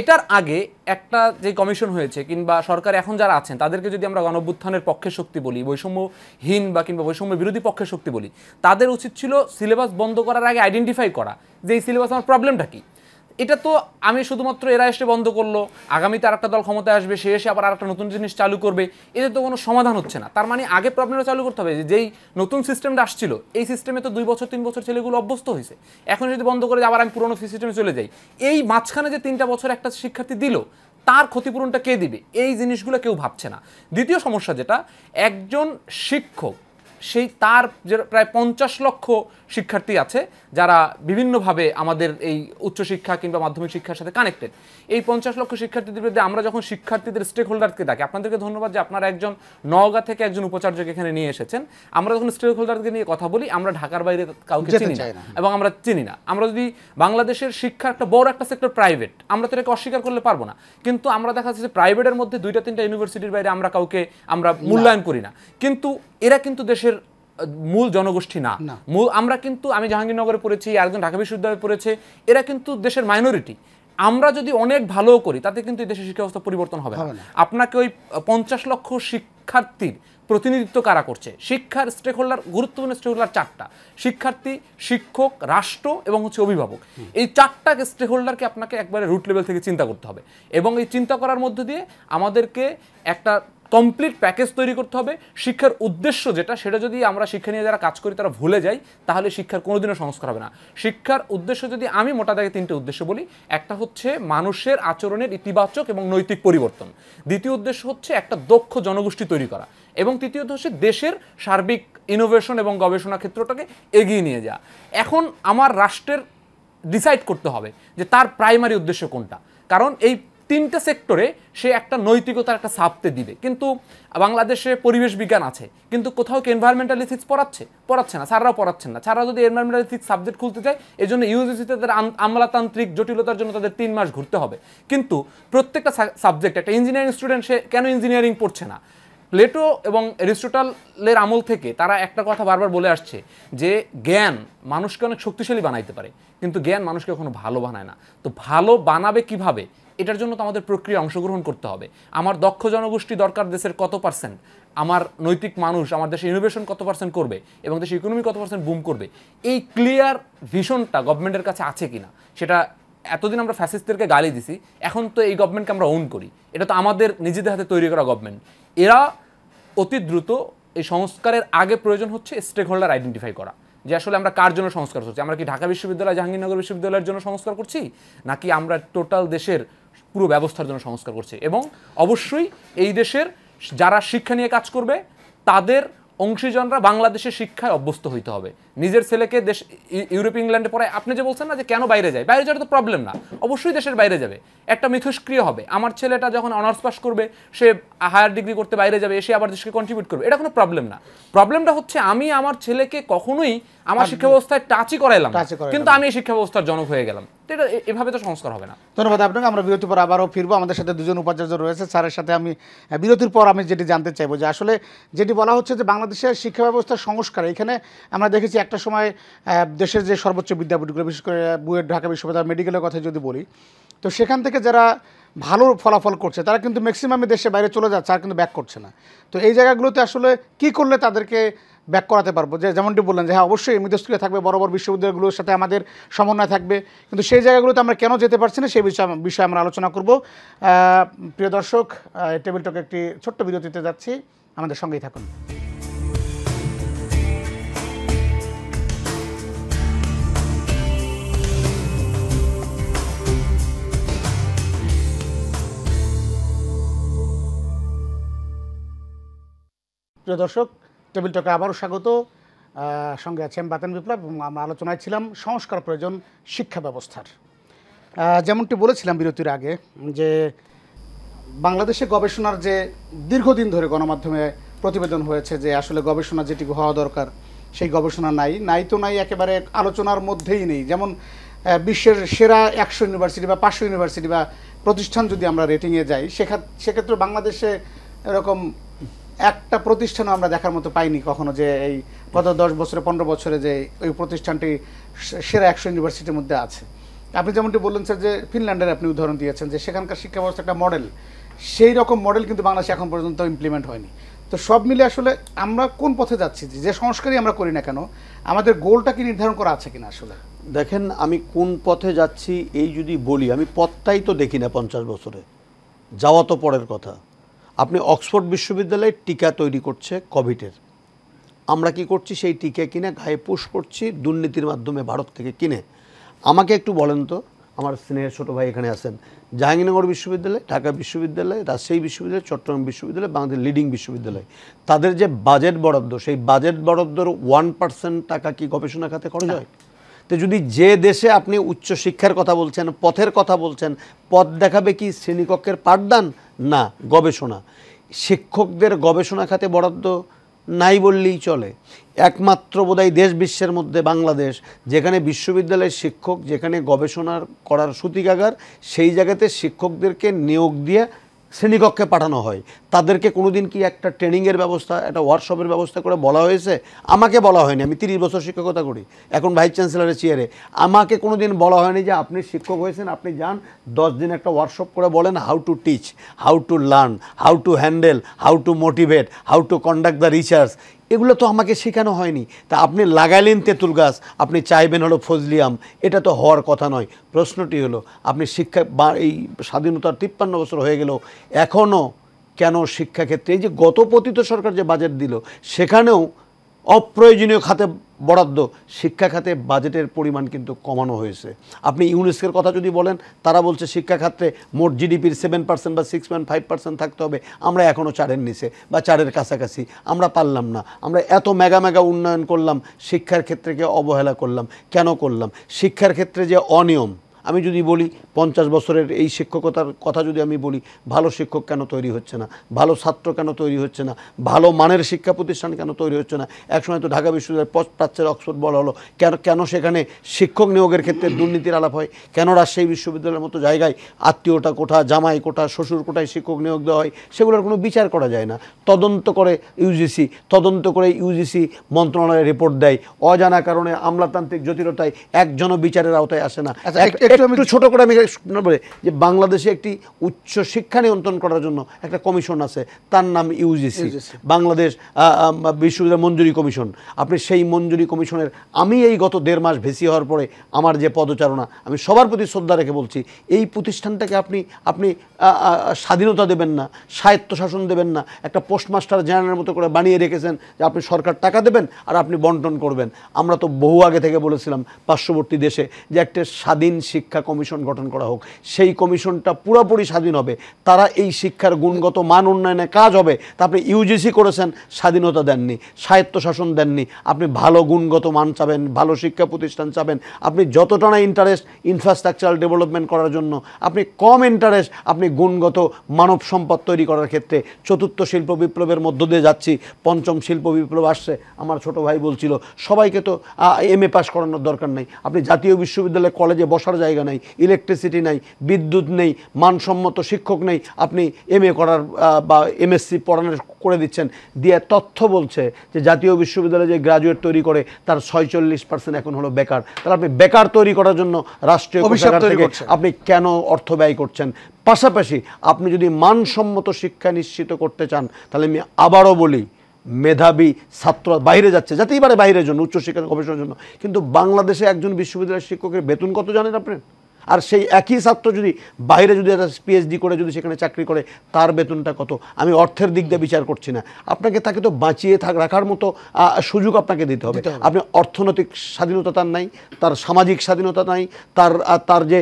এটার আগে একটা যে কমিশন হয়েছে কিংবা সরকার এখন যারা আছেন তাদেরকে যদি আমরা গণভ্যুত্থানের পক্ষে শক্তি বলি বৈষম্যহীন বা কিংবা বৈষম্য বিরোধী পক্ষে শক্তি বলি তাদের উচিত ছিল সিলেবাস বন্ধ করার আগে আইডেন্টিফাই করা যে এই সিলেবাস আমার প্রবলেমটা কী এটা তো আমি শুধুমাত্র এরা এসে বন্ধ করলো আগামীতে আরেকটা দল ক্ষমতায় আসবে সে এসে আবার আরেকটা নতুন জিনিস চালু করবে এদের তো কোনো সমাধান হচ্ছে না তার মানে আগে প্রবলেমটা চালু করতে হবে যেই নতুন সিস্টেমটা আসছিল এই সিস্টেমে তো দুই বছর তিন বছর ছেলেগুলো অভ্যস্ত হয়েছে এখন যদি বন্ধ করে আবার আমি পুরোনো সিস্টেমে চলে যাই এই মাঝখানে যে তিনটা বছর একটা শিক্ষার্থী দিল তার ক্ষতিপূরণটা কে দিবে এই জিনিসগুলো কেউ ভাবছে না দ্বিতীয় সমস্যা যেটা একজন শিক্ষক সেই তার প্রায় পঞ্চাশ লক্ষ শিক্ষার্থী আছে যারা বিভিন্নভাবে আমাদের এই উচ্চশিক্ষা কিংবা মাধ্যমিক শিক্ষার সাথে কানেক্টেড এই পঞ্চাশ লক্ষ শিক্ষার্থীদের বিরুদ্ধে আমরা যখন শিক্ষার্থীদের স্টেক হোল্ডারকে ডাকি আপনাদেরকে ধন্যবাদ যে আপনারা একজন নওগাঁ থেকে একজন উপাচার্যকে এখানে নিয়ে এসেছেন আমরা যখন স্টেক হোল্ডারকে নিয়ে কথা বলি আমরা ঢাকার বাইরে কাউকে চিনি না এবং আমরা চিনি না আমরা যদি বাংলাদেশের শিক্ষা একটা বড় একটা সেক্টর প্রাইভেট আমরা তো এটাকে অস্বীকার করলে পারবো না কিন্তু আমরা দেখা যাচ্ছে যে প্রাইভেটের মধ্যে দুইটা তিনটা ইউনিভার্সিটির বাইরে আমরা কাউকে আমরা মূল্যায়ন করি না কিন্তু এরা কিন্তু দেশের মূল জনগোষ্ঠী না মূল আমরা কিন্তু আমি জাহাঙ্গীরনগরে পড়েছি আরেকজন ঢাকা বিশ্ববিদ্যালয়ে পড়েছে এরা কিন্তু দেশের মাইনরিটি আমরা যদি অনেক ভালো করি তাতে কিন্তু দেশের শিক্ষা ব্যবস্থা পরিবর্তন হবে আপনাকে ওই পঞ্চাশ লক্ষ শিক্ষার্থীর প্রতিনিধিত্ব কারা করছে শিক্ষার স্টেক হোল্ডার গুরুত্বপূর্ণ স্টেক হোল্ডার চারটা শিক্ষার্থী শিক্ষক রাষ্ট্র এবং হচ্ছে অভিভাবক এই চারটা স্টেক হোল্ডারকে আপনাকে একবারে রুট লেভেল থেকে চিন্তা করতে হবে এবং এই চিন্তা করার মধ্য দিয়ে আমাদেরকে একটা কমপ্লিট প্যাকেজ তৈরি করতে হবে শিক্ষার উদ্দেশ্য যেটা সেটা যদি আমরা শিক্ষা নিয়ে যারা কাজ করি তারা ভুলে যাই তাহলে শিক্ষার কোনোদিনও সংস্কার হবে না শিক্ষার উদ্দেশ্য যদি আমি মোটা দাগে তিনটে উদ্দেশ্য বলি একটা হচ্ছে মানুষের আচরণের ইতিবাচক এবং নৈতিক পরিবর্তন দ্বিতীয় উদ্দেশ্য হচ্ছে একটা দক্ষ জনগোষ্ঠী তৈরি করা এবং তৃতীয়ত হচ্ছে দেশের সার্বিক ইনোভেশন এবং গবেষণা ক্ষেত্রটাকে এগিয়ে নিয়ে যাওয়া এখন আমার রাষ্ট্রের ডিসাইড করতে হবে যে তার প্রাইমারি উদ্দেশ্য কোনটা কারণ এই তিনটে সেক্টরে সে একটা নৈতিকতার একটা সাপতে দিবে কিন্তু বাংলাদেশে পরিবেশ বিজ্ঞান আছে কিন্তু কোথাও কি এনভায়রনমেন্টালিস্টিক্স পড়াচ্ছে পড়াচ্ছে না স্যাররাও পড়াচ্ছেন না স্যাররা যদি এনভায়রনমেন্টালিস্টিক্স সাবজেক্ট খুলতে চায় এই জন্য ইউজিসিতে তাদের আমলাতান্ত্রিক জটিলতার জন্য তাদের তিন মাস ঘুরতে হবে কিন্তু প্রত্যেকটা সাবজেক্ট একটা ইঞ্জিনিয়ারিং স্টুডেন্ট সে কেন ইঞ্জিনিয়ারিং পড়ছে না প্লেটো এবং অ্যারিস্টোটালের আমল থেকে তারা একটা কথা বারবার বলে আসছে যে জ্ঞান মানুষকে অনেক শক্তিশালী বানাইতে পারে কিন্তু জ্ঞান মানুষকে কখনো ভালো বানায় না তো ভালো বানাবে কিভাবে এটার জন্য তো আমাদের প্রক্রিয়া অংশগ্রহণ করতে হবে আমার দক্ষ জনগোষ্ঠী দরকার দেশের কত পার্সেন্ট আমার নৈতিক মানুষ আমার দেশে ইনোভেশন কত পার্সেন্ট করবে এবং দেশে ইকোনমি কত পার্সেন্ট বুম করবে এই ক্লিয়ার ভিশনটা গভর্নমেন্টের কাছে আছে কিনা সেটা এতদিন আমরা ফ্যাসিস্টদেরকে গালি দিছি এখন তো এই গভর্নমেন্টকে আমরা ওন করি এটা তো আমাদের নিজেদের হাতে তৈরি করা গভর্নমেন্ট এরা অতি দ্রুত এই সংস্কারের আগে প্রয়োজন হচ্ছে স্টেক হোল্ডার আইডেন্টিফাই করা যে আসলে আমরা কার জন্য সংস্কার করছি আমরা কি ঢাকা বিশ্ববিদ্যালয় জাহাঙ্গীরনগর বিশ্ববিদ্যালয়ের জন্য সংস্কার করছি নাকি আমরা টোটাল দেশের পুরো ব্যবস্থার জন্য সংস্কার করছি এবং অবশ্যই এই দেশের যারা শিক্ষা নিয়ে কাজ করবে তাদের অংশীজনরা বাংলাদেশের শিক্ষায় অভ্যস্ত হইতে হবে নিজের ছেলেকে দেশ ইউরোপ ইংল্যান্ডে পড়ায় আপনি যে বলছেন না যে কেন বাইরে যায় বাইরে যাওয়ার তো প্রবলেম না অবশ্যই দেশের বাইরে যাবে একটা মিথস্ক্রিয় হবে আমার ছেলেটা যখন অনার্স পাস করবে সে হায়ার ডিগ্রি করতে বাইরে যাবে এসে আবার দেশকে কন্ট্রিবিউট করবে এটা কোনো প্রবলেম না প্রবলেমটা হচ্ছে আমি আমার ছেলেকে কখনোই আমার শিক্ষা ব্যবস্থায় টাচই করাইলাম কিন্তু আমি এই শিক্ষা ব্যবস্থার জনক হয়ে গেলাম তো এটা এভাবে তো সংস্কার হবে না ধন্যবাদ আপনাকে আমরা বিরতির পর আবারও ফিরবো আমাদের সাথে দুজন উপাচার্য রয়েছে স্যারের সাথে আমি বিরতির পর আমি যেটি জানতে চাইবো যে আসলে যেটি বলা হচ্ছে যে বাংলাদেশের শিক্ষা ব্যবস্থার সংস্কার এখানে আমরা দেখেছি একটা সময় দেশের যে সর্বোচ্চ বিদ্যাপীঠগুলো বিশেষ করে বুয়েট ঢাকা বিশ্ববিদ্যালয় মেডিকেলের কথা যদি বলি তো সেখান থেকে যারা ভালো ফলাফল করছে তারা কিন্তু ম্যাক্সিমামে দেশে বাইরে চলে যাচ্ছে আর কিন্তু ব্যাক করছে না তো এই জায়গাগুলোতে আসলে কি করলে তাদেরকে ব্যাক করাতে পারবো যে যেমনটি বললেন যে হ্যাঁ অবশ্যই মৃতস্কুলে থাকবে বড় বড় বিশ্ববিদ্যালয়গুলোর সাথে আমাদের সমন্বয় থাকবে কিন্তু সেই জায়গাগুলোতে আমরা কেন যেতে পারছি না সেই বিষয়ে বিষয়ে আমরা আলোচনা করব প্রিয় দর্শক টেবিল টক একটি ছোট্ট বিরতিতে যাচ্ছি আমাদের সঙ্গেই থাকুন প্রিয় দর্শক টেবিল টকে আবারও স্বাগত সঙ্গে আছি আমি বাতান বিপ্লব এবং আমরা আলোচনায় ছিলাম সংস্কার প্রয়োজন শিক্ষা ব্যবস্থার যেমনটি বলেছিলাম বিরতির আগে যে বাংলাদেশে গবেষণার যে দীর্ঘদিন ধরে গণমাধ্যমে প্রতিবেদন হয়েছে যে আসলে গবেষণা যেটি হওয়া দরকার সেই গবেষণা নাই নাই তো নাই একেবারে আলোচনার মধ্যেই নেই যেমন বিশ্বের সেরা একশো ইউনিভার্সিটি বা পাঁচশো ইউনিভার্সিটি বা প্রতিষ্ঠান যদি আমরা রেটিংয়ে যাই সেক্ষেত্রে বাংলাদেশে এরকম একটা প্রতিষ্ঠানও আমরা দেখার মতো পাইনি কখনো যে এই গত দশ বছরে পনেরো বছরে যে ওই প্রতিষ্ঠানটি সেরা একশো ইউনিভার্সিটির মধ্যে আছে আপনি যেমনটি বললেন স্যার যে ফিনল্যান্ডের আপনি উদাহরণ দিয়েছেন যে সেখানকার শিক্ষা ব্যবস্থা একটা মডেল সেই রকম মডেল কিন্তু বাংলাদেশে এখন পর্যন্ত ইমপ্লিমেন্ট হয়নি তো সব মিলে আসলে আমরা কোন পথে যাচ্ছি যে সংস্কারই আমরা করি না কেন আমাদের গোলটা কি নির্ধারণ করা আছে কিনা আসলে দেখেন আমি কোন পথে যাচ্ছি এই যদি বলি আমি পথটাই তো দেখি না পঞ্চাশ বছরে যাওয়া তো পরের কথা আপনি অক্সফোর্ড বিশ্ববিদ্যালয়ে টিকা তৈরি করছে কোভিডের আমরা কি করছি সেই টিকা কিনে গায়ে পুশ করছি দুর্নীতির মাধ্যমে ভারত থেকে কিনে আমাকে একটু বলেন তো আমার স্নেহের ছোটো ভাই এখানে আছেন জাহাঙ্গীরনগর বিশ্ববিদ্যালয় ঢাকা বিশ্ববিদ্যালয় রাজশাহী বিশ্ববিদ্যালয় চট্টগ্রাম বিশ্ববিদ্যালয় বাংলাদেশ লিডিং বিশ্ববিদ্যালয় তাদের যে বাজেট বরাদ্দ সেই বাজেট বরাদ্দর ওয়ান পার্সেন্ট টাকা কি গবেষণা খাতে খরচ হয় তো যদি যে দেশে আপনি উচ্চশিক্ষার কথা বলছেন পথের কথা বলছেন পথ দেখাবে কি শ্রেণীকক্ষের পাঠদান না গবেষণা শিক্ষকদের গবেষণা খাতে বরাদ্দ নাই বললেই চলে একমাত্র বোধহয় দেশ বিশ্বের মধ্যে বাংলাদেশ যেখানে বিশ্ববিদ্যালয়ের শিক্ষক যেখানে গবেষণার করার সূতিকাগার সেই জায়গাতে শিক্ষকদেরকে নিয়োগ দিয়ে শ্রেণীকক্ষে পাঠানো হয় তাদেরকে কোনো দিন কি একটা ট্রেনিংয়ের ব্যবস্থা একটা ওয়ার্কশপের ব্যবস্থা করে বলা হয়েছে আমাকে বলা হয়নি আমি তিরিশ বছর শিক্ষকতা করি এখন ভাইস চ্যান্সেলারের চেয়ারে আমাকে কোনো দিন বলা হয়নি যে আপনি শিক্ষক হয়েছেন আপনি যান দশ দিন একটা ওয়ার্কশপ করে বলেন how to teach how to learn how to handle how to motivate how to conduct the research এগুলো তো আমাকে শেখানো হয়নি তা আপনি লাগাইলেন তেঁতুল গাছ আপনি চাইবেন হলো ফজলিয়াম এটা তো হওয়ার কথা নয় প্রশ্নটি হলো আপনি শিক্ষা বা এই স্বাধীনতার তিপ্পান্ন বছর হয়ে গেল এখনও কেন শিক্ষাক্ষেত্রে এই যে গত পতিত সরকার যে বাজেট দিল সেখানেও অপ্রয়োজনীয় খাতে বরাদ্দ শিক্ষা খাতে বাজেটের পরিমাণ কিন্তু কমানো হয়েছে আপনি ইউনেস্কের কথা যদি বলেন তারা বলছে শিক্ষা খাতে মোট জিডিপির সেভেন পার্সেন্ট বা সিক্স পয়েন্ট ফাইভ পার্সেন্ট থাকতে হবে আমরা এখনও চারের নিচে বা চারের কাছাকাছি আমরা পারলাম না আমরা এত মেগা মেগা উন্নয়ন করলাম শিক্ষার ক্ষেত্রকে অবহেলা করলাম কেন করলাম শিক্ষার ক্ষেত্রে যে অনিয়ম আমি যদি বলি পঞ্চাশ বছরের এই শিক্ষকতার কথা যদি আমি বলি ভালো শিক্ষক কেন তৈরি হচ্ছে না ভালো ছাত্র কেন তৈরি হচ্ছে না ভালো মানের শিক্ষা প্রতিষ্ঠান কেন তৈরি হচ্ছে না একসময় তো ঢাকা বিশ্ববিদ্যালয়ের প্রাচ্যের অক্সফোর্ড বলা হলো কেন কেন সেখানে শিক্ষক নিয়োগের ক্ষেত্রে দুর্নীতির আলাপ হয় কেন রাজশাহী বিশ্ববিদ্যালয়ের মতো জায়গায় আত্মীয়টা কোঠা জামাই কোঠা শ্বশুর কোঠায় শিক্ষক নিয়োগ দেওয়া হয় সেগুলোর কোনো বিচার করা যায় না তদন্ত করে ইউজিসি তদন্ত করে ইউজিসি মন্ত্রণালয়ে রিপোর্ট দেয় অজানা কারণে আমলাতান্ত্রিক জটিলতায় একজনও বিচারের আওতায় আসে না আচ্ছা, একটু ছোট করে আমি বলি যে বাংলাদেশে একটি উচ্চ শিক্ষা নিয়ন্ত্রণ করার জন্য একটা কমিশন আছে তার নাম ইউজিসি বাংলাদেশ বিশ্ববিদ্যালয় মঞ্জুরি কমিশন আপনি সেই মঞ্জুরি কমিশনের আমি এই গত দেড় মাস ভেসি হওয়ার পরে আমার যে পদচারণা আমি সবার প্রতি শ্রদ্ধা রেখে বলছি এই প্রতিষ্ঠানটাকে আপনি আপনি স্বাধীনতা দেবেন না স্বায়ত্তশাসন দেবেন না একটা পোস্টমাস্টার জেনারেলের মতো করে বানিয়ে রেখেছেন যে আপনি সরকার টাকা দেবেন আর আপনি বন্টন করবেন আমরা তো বহু আগে থেকে বলেছিলাম পার্শ্ববর্তী দেশে যে একটা স্বাধীন শিক্ষা শিক্ষা কমিশন গঠন করা হোক সেই কমিশনটা পুরোপুরি স্বাধীন হবে তারা এই শিক্ষার গুণগত মান উন্নয়নে কাজ হবে তা আপনি ইউজিসি করেছেন স্বাধীনতা দেননি স্বায়ত্তশাসন দেননি আপনি ভালো গুণগত মান চাবেন ভালো শিক্ষা প্রতিষ্ঠান চাবেন আপনি যতটা না ইন্টারেস্ট ইনফ্রাস্ট্রাকচারাল ডেভেলপমেন্ট করার জন্য আপনি কম ইন্টারেস্ট আপনি গুণগত মানব সম্পদ তৈরি করার ক্ষেত্রে চতুর্থ শিল্প বিপ্লবের মধ্য দিয়ে যাচ্ছি পঞ্চম শিল্প বিপ্লব আসছে আমার ছোট ভাই বলছিল সবাইকে তো এম এ পাস করানোর দরকার নেই আপনি জাতীয় বিশ্ববিদ্যালয়ে কলেজে বসার জায়গা জায়গা নাই ইলেকট্রিসিটি নাই বিদ্যুৎ নেই মানসম্মত শিক্ষক নেই আপনি এম করার বা এমএসসি পড়ানোর করে দিচ্ছেন দিয়ে তথ্য বলছে যে জাতীয় বিশ্ববিদ্যালয়ে যে গ্রাজুয়েট তৈরি করে তার ছয়চল্লিশ পার্সেন্ট এখন হলো বেকার তাহলে আপনি বেকার তৈরি করার জন্য রাষ্ট্রীয় আপনি কেন অর্থ ব্যয় করছেন পাশাপাশি আপনি যদি মানসম্মত শিক্ষা নিশ্চিত করতে চান তাহলে আমি আবারও বলি মেধাবী ছাত্র বাইরে যাচ্ছে যাতেই পারে বাইরের জন্য উচ্চশিক্ষা গবেষণার জন্য কিন্তু বাংলাদেশে একজন বিশ্ববিদ্যালয়ের শিক্ষকের বেতন কত জানেন আপনি আর সেই একই ছাত্র যদি বাইরে যদি একটা পিএইচডি করে যদি সেখানে চাকরি করে তার বেতনটা কত আমি অর্থের দিক দিয়ে বিচার করছি না আপনাকে তাকে তো বাঁচিয়ে থাক রাখার মতো সুযোগ আপনাকে দিতে হবে আপনি অর্থনৈতিক স্বাধীনতা তার নাই তার সামাজিক স্বাধীনতা নাই তার তার যে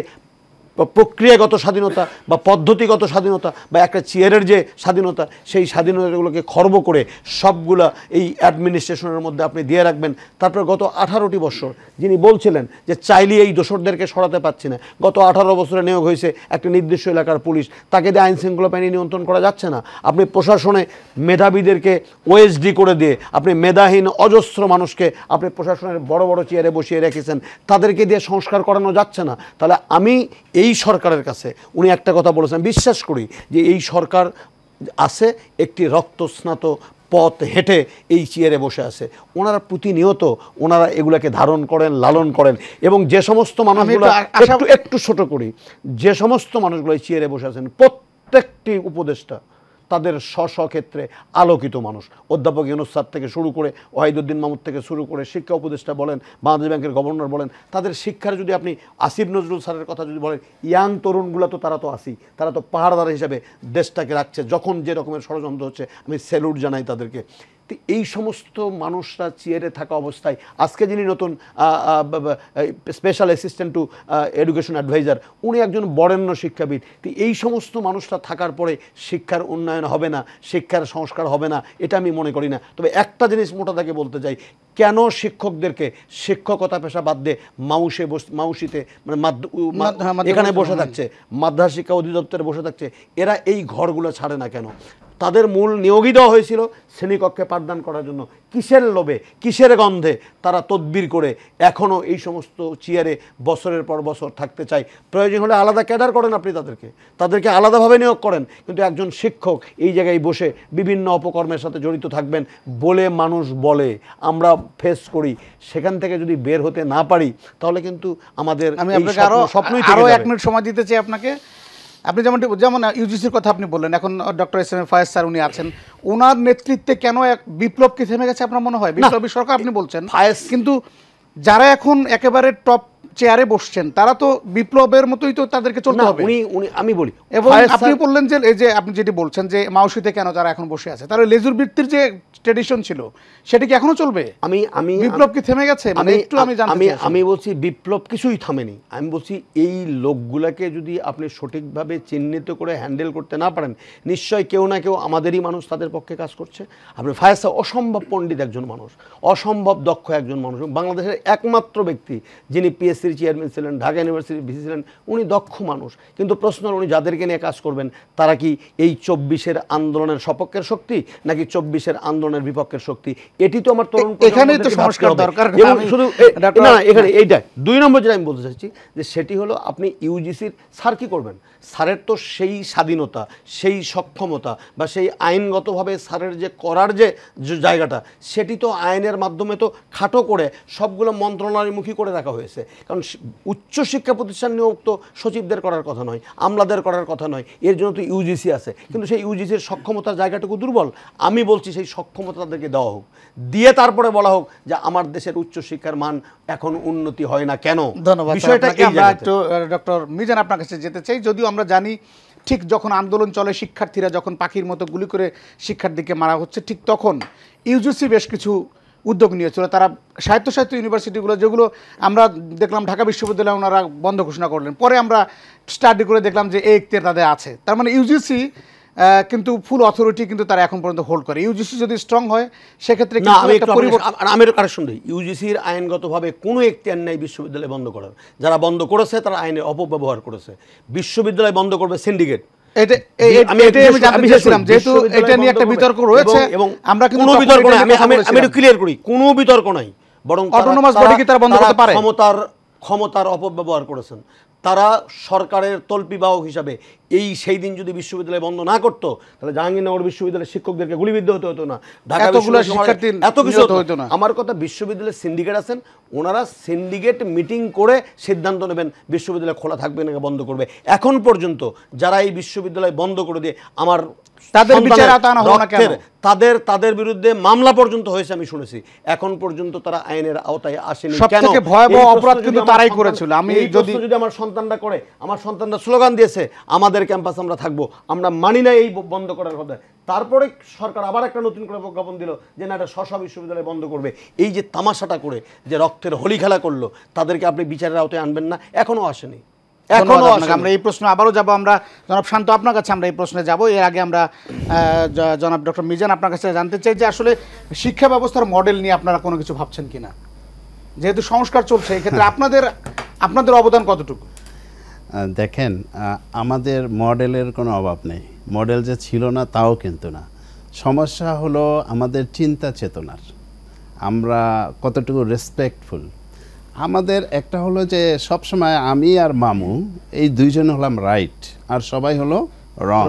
বা প্রক্রিয়াগত স্বাধীনতা বা পদ্ধতিগত স্বাধীনতা বা একটা চেয়ারের যে স্বাধীনতা সেই স্বাধীনতাগুলোকে খর্ব করে সবগুলা এই অ্যাডমিনিস্ট্রেশনের মধ্যে আপনি দিয়ে রাখবেন তারপর গত আঠারোটি বছর যিনি বলছিলেন যে চাইলে এই দোষরদেরকে সরাতে পারছে না গত আঠারো বছরে নিয়োগ হয়েছে একটা নির্দিষ্ট এলাকার পুলিশ তাকে দিয়ে আইন শৃঙ্খলা বাহিনী নিয়ন্ত্রণ করা যাচ্ছে না আপনি প্রশাসনে মেধাবীদেরকে ওএসডি করে দিয়ে আপনি মেধাহীন অজস্র মানুষকে আপনি প্রশাসনের বড় বড় চেয়ারে বসিয়ে রেখেছেন তাদেরকে দিয়ে সংস্কার করানো যাচ্ছে না তাহলে আমি এই এই সরকারের কাছে উনি একটা কথা বলেছেন বিশ্বাস করি যে এই সরকার আছে একটি রক্তস্নাত পথ হেঁটে এই চেয়ারে বসে আছে ওনারা প্রতিনিয়ত ওনারা এগুলাকে ধারণ করেন লালন করেন এবং যে সমস্ত মানুষগুলো একটু একটু ছোট করি যে সমস্ত মানুষগুলো এই চেয়ারে বসে আছেন প্রত্যেকটি উপদেষ্টা তাদের স্ব ক্ষেত্রে আলোকিত মানুষ অধ্যাপক ইউনুসার থেকে শুরু করে ওয়াহিদুদ্দিন মাহমুদ থেকে শুরু করে শিক্ষা উপদেষ্টা বলেন বাংলাদেশ ব্যাংকের গভর্নর বলেন তাদের শিক্ষার যদি আপনি আসিফ নজরুল স্যারের কথা যদি বলেন ইয়াং তরুণগুলো তো তারা তো আসি তারা তো পাহাড়দার হিসাবে দেশটাকে রাখছে যখন যে রকমের ষড়যন্ত্র হচ্ছে আমি স্যালুট জানাই তাদেরকে এই সমস্ত মানুষরা চেয়ারে থাকা অবস্থায় আজকে যিনি নতুন special assistant to education adviser উনি একজন বরেণ্য শিক্ষাবিদ তো এই সমস্ত মানুষরা থাকার পরে শিক্ষার উন্নয়ন হবে না শিক্ষার সংস্কার হবে না এটা আমি মনে করি না তবে একটা জিনিস মোটা তাকে বলতে চাই কেন শিক্ষকদেরকে শিক্ষকতা পেশা বাদ দিয়ে মাউসে মাউসিতে মানে হ্যাঁ, এখানে বসে হ্যাঁ। থাকছে মাদ্রাসা শিক্ষা অধিদপ্তরে বসে থাকছে এরা এই ঘরগুলো ছাড়ে না কেন তাদের মূল নিয়োগই দেওয়া হয়েছিল শ্রেণীকক্ষে পাঠদান করার জন্য কিসের লোভে কিসের গন্ধে তারা তদবির করে এখনও এই সমস্ত চেয়ারে বছরের পর বছর থাকতে চায় প্রয়োজন হলে আলাদা ক্যাডার করেন আপনি তাদেরকে তাদেরকে আলাদাভাবে নিয়োগ করেন কিন্তু একজন শিক্ষক এই জায়গায় বসে বিভিন্ন অপকর্মের সাথে জড়িত থাকবেন বলে মানুষ বলে আমরা ফেস করি সেখান থেকে যদি বের হতে না পারি তাহলে কিন্তু আমাদের আমি আপনাকে আরও স্বপ্নই আরও এক মিনিট সময় দিতে চাই আপনাকে আপনি যেমন যেমন ইউজিসির কথা আপনি বললেন এখন doctor S M A Faiz sir উনি আছেন ওনার নেতৃত্বে কেন এক বিপ্লব কি থেমে গেছে আপনার মনে হয় বিপ্লবী সরকার আপনি বলছেন কিন্তু যারা এখন একেবারে টপ চেয়ারে বসছেন তারা তো বিপ্লবের মতোই তো তাদেরকে চলতে হবে উনি উনি আমি বলি এবং আপনি বললেন যে এই যে আপনি যেটি বলছেন যে মাউসিতে কেন তারা এখন বসে আছে তাহলে লেজুর বৃত্তির যে ট্রেডিশন ছিল সেটা কি এখনো চলবে আমি আমি বিপ্লব কি থেমে গেছে মানে একটু আমি আমি আমি বলছি বিপ্লব কিছুই থামেনি আমি বলছি এই লোকগুলাকে যদি আপনি সঠিকভাবে চিহ্নিত করে হ্যান্ডেল করতে না পারেন নিশ্চয় কেউ না কেউ আমাদেরই মানুষ তাদের পক্ষে কাজ করছে আপনি ফায়সা অসম্ভব পণ্ডিত একজন মানুষ অসম্ভব দক্ষ একজন মানুষ বাংলাদেশের একমাত্র ব্যক্তি যিনি পিএসসি বিএসসির চেয়ারম্যান ছিলেন ঢাকা ইউনিভার্সিটির ভিসি ছিলেন উনি দক্ষ মানুষ কিন্তু প্রশ্ন উনি যাদেরকে নিয়ে কাজ করবেন তারা কি এই চব্বিশের আন্দোলনের সপক্ষের শক্তি নাকি চব্বিশের আন্দোলনের বিপক্ষের শক্তি এটি তো আমার তরুণ এখানে তো সংস্কার দরকার শুধু না এখানে এইটা দুই নম্বর যেটা আমি বলতে চাচ্ছি যে সেটি হলো আপনি ইউজিসির স্যার কী করবেন স্যারের তো সেই স্বাধীনতা সেই সক্ষমতা বা সেই আইনগতভাবে স্যারের যে করার যে জায়গাটা সেটি তো আইনের মাধ্যমে তো খাটো করে সবগুলো মন্ত্রণালয়মুখী করে রাখা হয়েছে কারণ উচ্চশিক্ষা প্রতিষ্ঠান নিয়োগ তো সচিবদের করার কথা নয় আমলাদের করার কথা নয় এর জন্য তো ইউজিসি আছে কিন্তু সেই ইউজিসির সক্ষমতার জায়গাটুকু দুর্বল আমি বলছি সেই সক্ষমতা তাদেরকে দেওয়া হোক দিয়ে তারপরে বলা হোক যে আমার দেশের উচ্চশিক্ষার মান এখন উন্নতি হয় না কেন ধন্যবাদ বিষয়টা একটু ডক্টর মিজান আপনার কাছে যেতে চাই যদিও আমরা জানি ঠিক যখন আন্দোলন চলে শিক্ষার্থীরা যখন পাখির মতো গুলি করে শিক্ষার দিকে মারা হচ্ছে ঠিক তখন ইউজিসি বেশ কিছু উদ্যোগ নিয়েছিল তারা সাহিত্য সাহিত্য ইউনিভার্সিটিগুলো যেগুলো আমরা দেখলাম ঢাকা বিশ্ববিদ্যালয়ে ওনারা বন্ধ ঘোষণা করলেন পরে আমরা স্টাডি করে দেখলাম যে এই ইক্তিয়ার তাদের আছে তার মানে ইউজিসি কিন্তু ফুল অথরিটি কিন্তু তারা এখন পর্যন্ত হোল্ড করে ইউজিসি যদি স্ট্রং হয় সেক্ষেত্রে আমের কারের সঙ্গে ইউজিসির আইনগতভাবে কোনো এখতিয়ার নেই বিশ্ববিদ্যালয় বন্ধ করার যারা বন্ধ করেছে তারা আইনে অপব্যবহার করেছে বিশ্ববিদ্যালয় বন্ধ করবে সিন্ডিকেট এটা নিয়ে একটা বিতর্ক রয়েছে আমরা কোনো বিতর্ক আমি কোনো বিতর্ক নাই বরং ক্ষমতার ক্ষমতার অপব্যবহার করেছেন তারা সরকারের তল্পিবাহক হিসাবে এই সেই দিন যদি বিশ্ববিদ্যালয় বন্ধ না করতো তাহলে জাহাঙ্গীরনগর বিশ্ববিদ্যালয়ের শিক্ষকদেরকে গুলিবিদ্ধ হতে হতো না ঢাকা এত কিছু হতো না আমার কথা বিশ্ববিদ্যালয়ের সিন্ডিকেট আছেন ওনারা সিন্ডিকেট মিটিং করে সিদ্ধান্ত নেবেন বিশ্ববিদ্যালয় খোলা থাকবে নাকি বন্ধ করবে এখন পর্যন্ত যারা এই বিশ্ববিদ্যালয় বন্ধ করে দিয়ে আমার তাদের বিচার আনা হোক না কেন তাদের তাদের বিরুদ্ধে মামলা পর্যন্ত হয়েছে আমি শুনেছি এখন পর্যন্ত তারা আইনের আওতায় আসেনি কেন থেকে ভয়াবহ অপরাধ কিন্তু তারাই করেছিল আমি যদি যদি আমার সন্তানরা করে আমার সন্তানরা স্লোগান দিয়েছে আমাদের ক্যাম্পাস আমরা থাকব আমরা মানি না এই বন্ধ করার কথা তারপরে সরকার আবার একটা নতুন করে প্রজ্ঞাপন দিল যে না এটা স্বশা বিশ্ববিদ্যালয় বন্ধ করবে এই যে তামাশাটা করে যে রক্তের হোলি খেলা করলো তাদেরকে আপনি বিচারের আওতায় আনবেন না এখনও আসেনি এখনো আমরা এই প্রশ্নে আবারও যাব আমরা জনাব শান্ত আপনার কাছে আমরা এই প্রশ্নে যাব এর আগে আমরা জনাব ডক্টর মিজান আপনার কাছে জানতে চাই যে আসলে শিক্ষা ব্যবস্থার মডেল নিয়ে আপনারা কোনো কিছু ভাবছেন কি না যেহেতু সংস্কার চলছে এক্ষেত্রে হ্যাঁ। আপনাদের আপনাদের অবদান কতটুকু দেখেন আমাদের মডেলের কোনো অভাব নেই মডেল যে ছিল না তাও কিন্তু না সমস্যা হলো আমাদের চিন্তা চেতনার আমরা কতটুকু রেসপেক্টফুল আমাদের একটা হলো যে সবসময় আমি আর মামু এই দুইজন হলাম রাইট আর সবাই হলো রং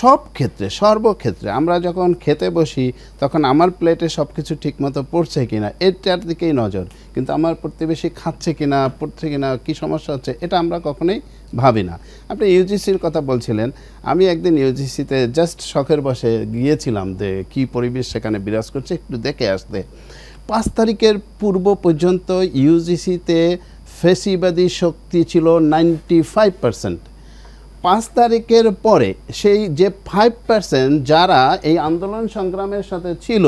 সব ক্ষেত্রে সর্বক্ষেত্রে আমরা যখন খেতে বসি তখন আমার প্লেটে সব কিছু ঠিকমতো পড়ছে কিনা এটার দিকেই নজর কিন্তু আমার প্রতিবেশী খাচ্ছে কিনা পড়ছে কিনা কি সমস্যা হচ্ছে এটা আমরা কখনোই ভাবি না আপনি ইউজিসির কথা বলছিলেন আমি একদিন ইউজিসিতে জাস্ট শখের বসে গিয়েছিলাম যে কী পরিবেশ সেখানে বিরাজ করছে একটু দেখে আসতে পাঁচ তারিখের পূর্ব পর্যন্ত ইউজিসিতে ফেসিবাদী শক্তি ছিল নাইনটি ফাইভ পার্সেন্ট পাঁচ তারিখের পরে সেই যে ফাইভ পার্সেন্ট যারা এই আন্দোলন সংগ্রামের সাথে ছিল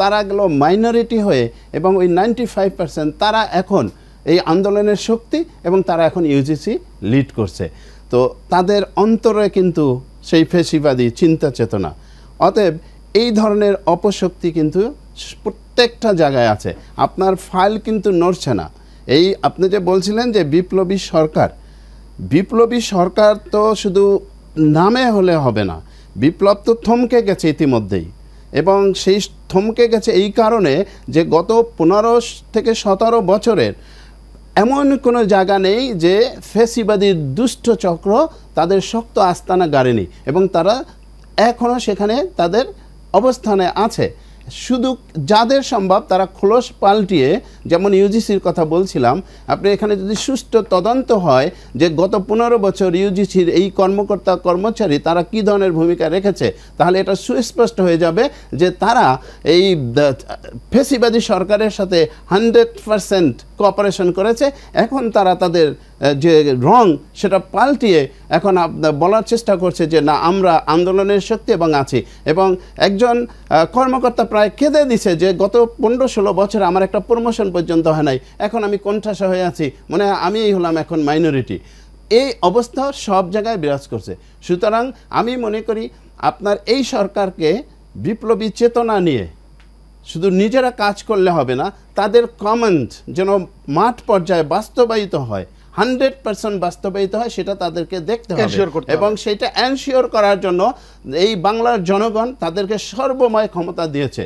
তারা গেল মাইনরিটি হয়ে এবং ওই নাইনটি ফাইভ পার্সেন্ট তারা এখন এই আন্দোলনের শক্তি এবং তারা এখন ইউজিসি লিড করছে তো তাদের অন্তরে কিন্তু সেই ফেসিবাদী চিন্তা চেতনা অতএব এই ধরনের অপশক্তি কিন্তু প্রত্যেকটা জায়গায় আছে আপনার ফাইল কিন্তু নড়ছে না এই আপনি যে বলছিলেন যে বিপ্লবী সরকার বিপ্লবী সরকার তো শুধু নামে হলে হবে না বিপ্লব তো থমকে গেছে ইতিমধ্যেই এবং সেই থমকে গেছে এই কারণে যে গত পনেরো থেকে সতেরো বছরের এমন কোনো জায়গা নেই যে ফেসিবাদী দুষ্ট চক্র তাদের শক্ত আস্তানা গাড়েনি এবং তারা এখনও সেখানে তাদের অবস্থানে আছে শুধু যাদের সম্ভব তারা খোলস পাল্টিয়ে যেমন ইউজিসির কথা বলছিলাম আপনি এখানে যদি সুষ্ঠু তদন্ত হয় যে গত পনেরো বছর ইউজিসির এই কর্মকর্তা কর্মচারী তারা কি ধরনের ভূমিকা রেখেছে তাহলে এটা সুস্পষ্ট হয়ে যাবে যে তারা এই ফেসিবাদী সরকারের সাথে হান্ড্রেড পারসেন্ট কোঅপারেশন করেছে এখন তারা তাদের যে রং সেটা পাল্টিয়ে এখন বলার চেষ্টা করছে যে না আমরা আন্দোলনের শক্তি এবং আছি এবং একজন কর্মকর্তা প্রায় কেঁদে দিছে যে গত পনেরো ষোলো বছরে আমার একটা প্রমোশন পর্যন্ত হয় নাই এখন আমি কণ্ঠাসা হয়ে আছি মনে হয় আমি হলাম এখন মাইনরিটি এই অবস্থা সব জায়গায় বিরাজ করছে সুতরাং আমি মনে করি আপনার এই সরকারকে বিপ্লবী চেতনা নিয়ে শুধু নিজেরা কাজ করলে হবে না তাদের কমেন্ট যেন মাঠ পর্যায়ে বাস্তবায়িত হয় হান্ড্রেড পার্সেন্ট বাস্তবায়িত হয় সেটা তাদেরকে দেখতে হবে এবং সেটা অ্যানশিওর করার জন্য এই বাংলার জনগণ তাদেরকে সর্বময় ক্ষমতা দিয়েছে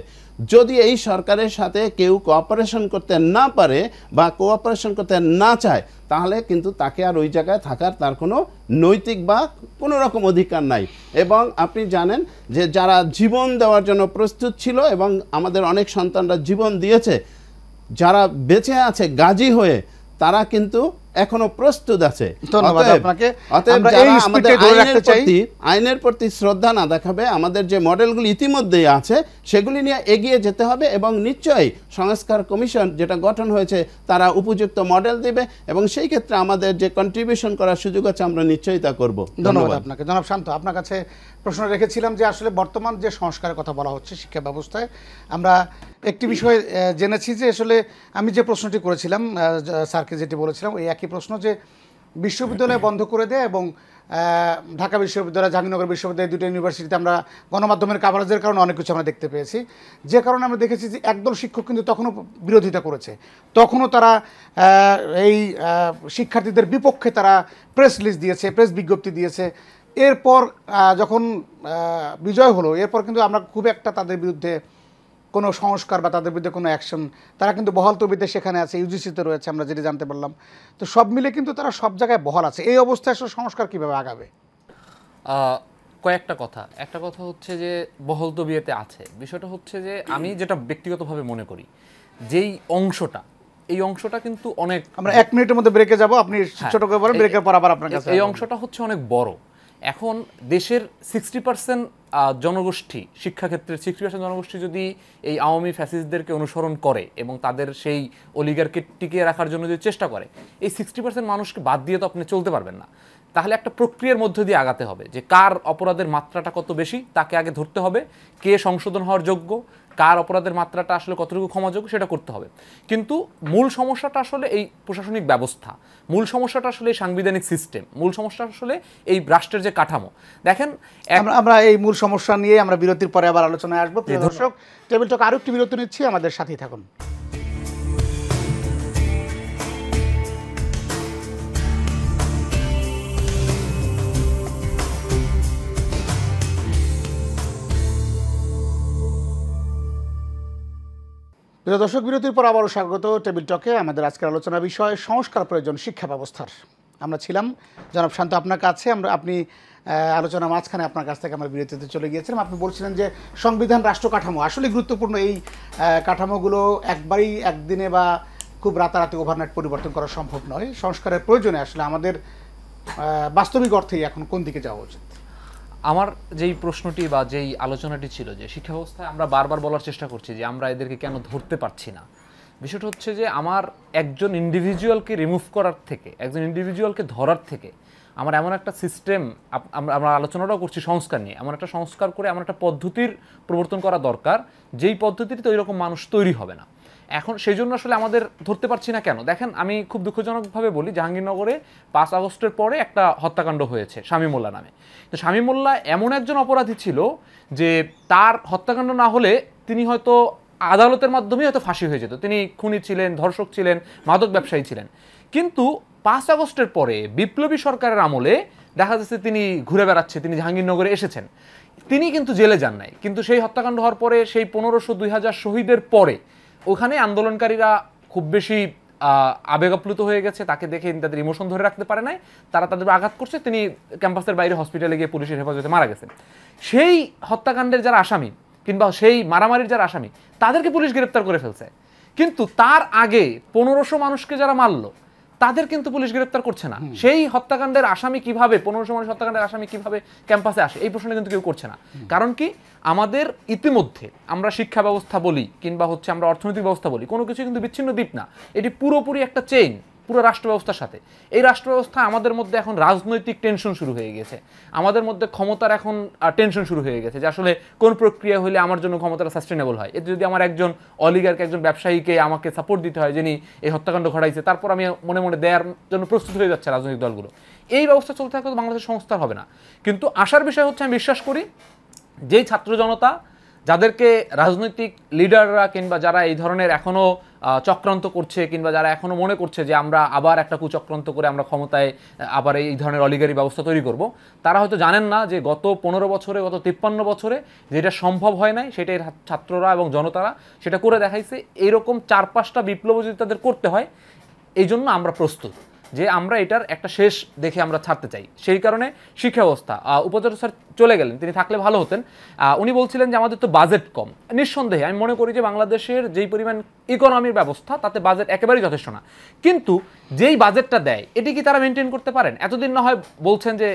যদি এই সরকারের সাথে কেউ কোঅপারেশন করতে না পারে বা কোঅপারেশন করতে না চায় তাহলে কিন্তু তাকে আর ওই জায়গায় থাকার তার কোনো নৈতিক বা কোনো রকম অধিকার নাই এবং আপনি জানেন যে যারা জীবন দেওয়ার জন্য প্রস্তুত ছিল এবং আমাদের অনেক সন্তানরা জীবন দিয়েছে যারা বেঁচে আছে গাজী হয়ে তারা কিন্তু এখনো প্রস্তুত আছে আইনের প্রতি শ্রদ্ধা না দেখাবে আমাদের যে মডেলগুলি ইতিমধ্যেই আছে সেগুলি নিয়ে এগিয়ে যেতে হবে এবং নিশ্চয়ই সংস্কার কমিশন যেটা গঠন হয়েছে তারা উপযুক্ত মডেল দিবে এবং সেই ক্ষেত্রে আমাদের যে কন্ট্রিবিউশন করার সুযোগ আছে আমরা নিশ্চয়ই তা করবো ধন্যবাদ আপনাকে জনাব শান্ত আপনার কাছে প্রশ্ন রেখেছিলাম যে আসলে বর্তমান যে সংস্কারের কথা বলা হচ্ছে শিক্ষা ব্যবস্থায় আমরা একটি বিষয়ে জেনেছি যে আসলে আমি যে প্রশ্নটি করেছিলাম স্যারকে যেটি বলেছিলাম ওই একই প্রশ্ন যে বিশ্ববিদ্যালয় বন্ধ করে দেয় এবং ঢাকা বিশ্ববিদ্যালয় জাহাঙ্গীরনগর বিশ্ববিদ্যালয় দুটো ইউনিভার্সিটিতে আমরা গণমাধ্যমের কাভারেজের কারণে অনেক কিছু আমরা দেখতে পেয়েছি যে কারণে আমরা দেখেছি যে একদল শিক্ষক কিন্তু তখনও বিরোধিতা করেছে তখনও তারা এই শিক্ষার্থীদের বিপক্ষে তারা প্রেস লিস্ট দিয়েছে প্রেস বিজ্ঞপ্তি দিয়েছে এরপর যখন বিজয় হলো এরপর কিন্তু আমরা খুব একটা তাদের বিরুদ্ধে কোনো সংস্কার বা তাদের বিরুদ্ধে কোনো অ্যাকশন তারা কিন্তু বহাল তবিতে সেখানে আছে ইউজিসিতে রয়েছে আমরা যেটা জানতে পারলাম তো সব মিলে কিন্তু তারা সব জায়গায় বহাল আছে এই অবস্থায় আসলে সংস্কার কীভাবে আগাবে কয়েকটা কথা একটা কথা হচ্ছে যে বহল তবিয়েতে আছে বিষয়টা হচ্ছে যে আমি যেটা ব্যক্তিগতভাবে মনে করি যেই অংশটা এই অংশটা কিন্তু অনেক আমরা এক মিনিটের মধ্যে ব্রেকে যাবো আপনি ছোট করে বলেন ব্রেকের পর আবার আপনার কাছে এই অংশটা হচ্ছে অনেক বড় এখন দেশের সিক্সটি পার্সেন্ট জনগোষ্ঠী শিক্ষাক্ষেত্রের সিক্সটি পার্সেন্ট জনগোষ্ঠী যদি এই আওয়ামী ফ্যাসিসদেরকে অনুসরণ করে এবং তাদের সেই অলিগারকে টিকিয়ে রাখার জন্য যদি চেষ্টা করে এই সিক্সটি পার্সেন্ট মানুষকে বাদ দিয়ে তো আপনি চলতে পারবেন না তাহলে একটা প্রক্রিয়ার মধ্য দিয়ে আগাতে হবে যে কার অপরাধের মাত্রাটা কত বেশি তাকে আগে ধরতে হবে কে সংশোধন হওয়ার যোগ্য কার অপরাধের মাত্রাটা আসলে কতটুকু ক্ষমাযোগ্য সেটা করতে হবে কিন্তু মূল সমস্যাটা আসলে এই প্রশাসনিক ব্যবস্থা মূল সমস্যাটা আসলে এই সাংবিধানিক সিস্টেম মূল সমস্যা আসলে এই রাষ্ট্রের যে কাঠামো দেখেন আমরা এই মূল সমস্যা নিয়ে আমরা বিরতির পরে আবার আলোচনায় আসবো দর্শক টেবিল টক আরও একটি বিরতি নিচ্ছি আমাদের সাথেই থাকুন প্রিয় দর্শক বিরতির পর আবারও স্বাগত টেবিল টকে আমাদের আজকের আলোচনা বিষয় সংস্কার প্রয়োজন শিক্ষা ব্যবস্থার আমরা ছিলাম জনাব শান্ত আপনার কাছে আমরা আপনি আলোচনা মাঝখানে আপনার কাছ থেকে আমরা বিরতিতে চলে গিয়েছিলাম আপনি বলছিলেন যে সংবিধান রাষ্ট্র কাঠামো আসলে গুরুত্বপূর্ণ এই কাঠামোগুলো একবারই একদিনে বা খুব রাতারাতি ওভারনাইট পরিবর্তন করা সম্ভব নয় সংস্কারের প্রয়োজনে আসলে আমাদের বাস্তবিক অর্থেই এখন কোন দিকে যাওয়া উচিত আমার যেই প্রশ্নটি বা যেই আলোচনাটি ছিল যে শিক্ষা ব্যবস্থায় আমরা বারবার বলার চেষ্টা করছি যে আমরা এদেরকে কেন ধরতে পারছি না বিষয়টা হচ্ছে যে আমার একজন ইন্ডিভিজুয়ালকে রিমুভ করার থেকে একজন ইন্ডিভিজুয়ালকে ধরার থেকে আমার এমন একটা সিস্টেম আমরা আলোচনাটাও করছি সংস্কার নিয়ে এমন একটা সংস্কার করে এমন একটা পদ্ধতির প্রবর্তন করা দরকার যেই পদ্ধতিতে ওই রকম মানুষ তৈরি হবে না এখন সেই জন্য আসলে আমাদের ধরতে পারছি না কেন দেখেন আমি খুব দুঃখজনকভাবে বলি জাহাঙ্গীরনগরে পাঁচ আগস্টের পরে একটা হত্যাকাণ্ড হয়েছে স্বামী মোল্লা নামে তো শামী মোল্লা এমন একজন অপরাধী ছিল যে তার হত্যাকাণ্ড না হলে তিনি হয়তো আদালতের মাধ্যমেই হয়তো ফাঁসি হয়ে যেত তিনি খুনি ছিলেন ধর্ষক ছিলেন মাদক ব্যবসায়ী ছিলেন কিন্তু পাঁচ আগস্টের পরে বিপ্লবী সরকারের আমলে দেখা যাচ্ছে তিনি ঘুরে বেড়াচ্ছে তিনি জাহাঙ্গীরনগরে এসেছেন তিনি কিন্তু জেলে যান নাই কিন্তু সেই হত্যাকাণ্ড হওয়ার পরে সেই পনেরোশো দুই হাজার শহীদের পরে ওখানে আন্দোলনকারীরা খুব বেশি আবেগাপ্লুত হয়ে গেছে তাকে দেখে তাদের ইমোশন ধরে রাখতে পারে নাই তারা তাদের আঘাত করছে তিনি ক্যাম্পাসের বাইরে হসপিটালে গিয়ে পুলিশের হেফাজতে মারা গেছেন সেই হত্যাকাণ্ডের যারা আসামি কিংবা সেই মারামারির যারা আসামি তাদেরকে পুলিশ গ্রেপ্তার করে ফেলছে কিন্তু তার আগে পনেরোশো মানুষকে যারা মারলো তাদের কিন্তু পুলিশ গ্রেপ্তার করছে না সেই হত্যাকাণ্ডের আসামি কিভাবে পনেরোশো মানুষ হত্যাকাণ্ডের আসামি কিভাবে ক্যাম্পাসে আসে এই প্রশ্নটা কিন্তু কেউ করছে না কারণ কি আমাদের ইতিমধ্যে আমরা শিক্ষা ব্যবস্থা বলি কিংবা হচ্ছে আমরা অর্থনৈতিক ব্যবস্থা বলি কোনো কিছু কিন্তু বিচ্ছিন্ন দ্বীপ না এটি পুরোপুরি একটা চেইন পুরো রাষ্ট্র ব্যবস্থার সাথে এই রাষ্ট্র ব্যবস্থা আমাদের মধ্যে এখন রাজনৈতিক টেনশন শুরু হয়ে গেছে আমাদের মধ্যে ক্ষমতার এখন টেনশন শুরু হয়ে গেছে যে আসলে কোন প্রক্রিয়া হলে আমার জন্য ক্ষমতাটা সাস্টেনেবল হয় এতে যদি আমার একজন অলিগারকে একজন ব্যবসায়ীকে আমাকে সাপোর্ট দিতে হয় যিনি এই হত্যাকাণ্ড ঘটাইছে তারপর আমি মনে মনে দেয়ার জন্য প্রস্তুত হয়ে যাচ্ছে রাজনৈতিক দলগুলো এই ব্যবস্থা চলতে থাকলে তো বাংলাদেশের সংস্থার হবে না কিন্তু আসার বিষয় হচ্ছে আমি বিশ্বাস করি যেই ছাত্র জনতা যাদেরকে রাজনৈতিক লিডাররা কিংবা যারা এই ধরনের এখনও চক্রান্ত করছে কিংবা যারা এখনও মনে করছে যে আমরা আবার একটা কুচক্রান্ত করে আমরা ক্ষমতায় আবার এই ধরনের অলিগারি ব্যবস্থা তৈরি করব তারা হয়তো জানেন না যে গত পনেরো বছরে গত তিপ্পান্ন বছরে যেটা সম্ভব হয় নাই সেটাই ছাত্ররা এবং জনতারা সেটা করে দেখাইছে এরকম চার পাঁচটা বিপ্লব যদি তাদের করতে হয় এই জন্য আমরা প্রস্তুত যে আমরা এটার একটা শেষ দেখে আমরা ছাড়তে চাই সেই কারণে শিক্ষা ব্যবস্থা উপাচার্য স্যার চলে গেলেন তিনি থাকলে ভালো হতেন উনি বলছিলেন যে আমাদের তো বাজেট কম নিঃসন্দেহে আমি মনে করি যে বাংলাদেশের যেই পরিমাণ ইকোনমির ব্যবস্থা তাতে বাজেট একেবারেই যথেষ্ট না কিন্তু যেই বাজেটটা দেয় এটি কি তারা মেনটেন করতে পারেন এতদিন না হয় বলছেন যে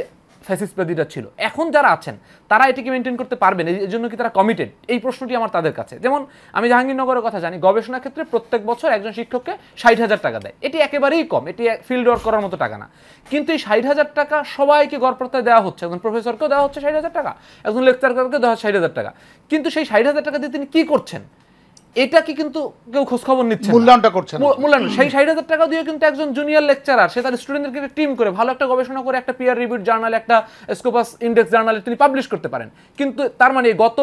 ফ্যাসিসবাদীরা ছিল এখন যারা আছেন তারা এটিকে মেনটেন করতে পারবেন এই জন্য কি তারা কমিটেড এই প্রশ্নটি আমার তাদের কাছে যেমন আমি জাহাঙ্গীরনগরের কথা জানি গবেষণা ক্ষেত্রে প্রত্যেক বছর একজন শিক্ষককে ষাট হাজার টাকা দেয় এটি একেবারেই কম এটি ফিল্ড ওয়ার্ক করার মতো টাকা না কিন্তু এই ষাট হাজার টাকা সবাইকে গড়পড়তায় দেওয়া হচ্ছে একজন প্রফেসরকেও দেওয়া হচ্ছে ষাট হাজার টাকা একজন লেকচারকারকেও দেওয়া হচ্ছে ষাট হাজার টাকা কিন্তু সেই ষাট হাজার টাকা দিয়ে তিনি কী করছেন এটা কি কিন্তু কেউ খোঁজখবর নিচ্ছে মূল্যায়নটা করছে মূল্যায়ন সেই ষাট হাজার টাকা দিয়ে কিন্তু একজন জুনিয়র লেকচারার সে তার স্টুডেন্টদেরকে টিম করে ভালো একটা গবেষণা করে একটা পিয়ার রিভিউ জার্নাল একটা স্কোপাস ইন্ডেক্স জার্নালে তিনি পাবলিশ করতে পারেন কিন্তু তার মানে গত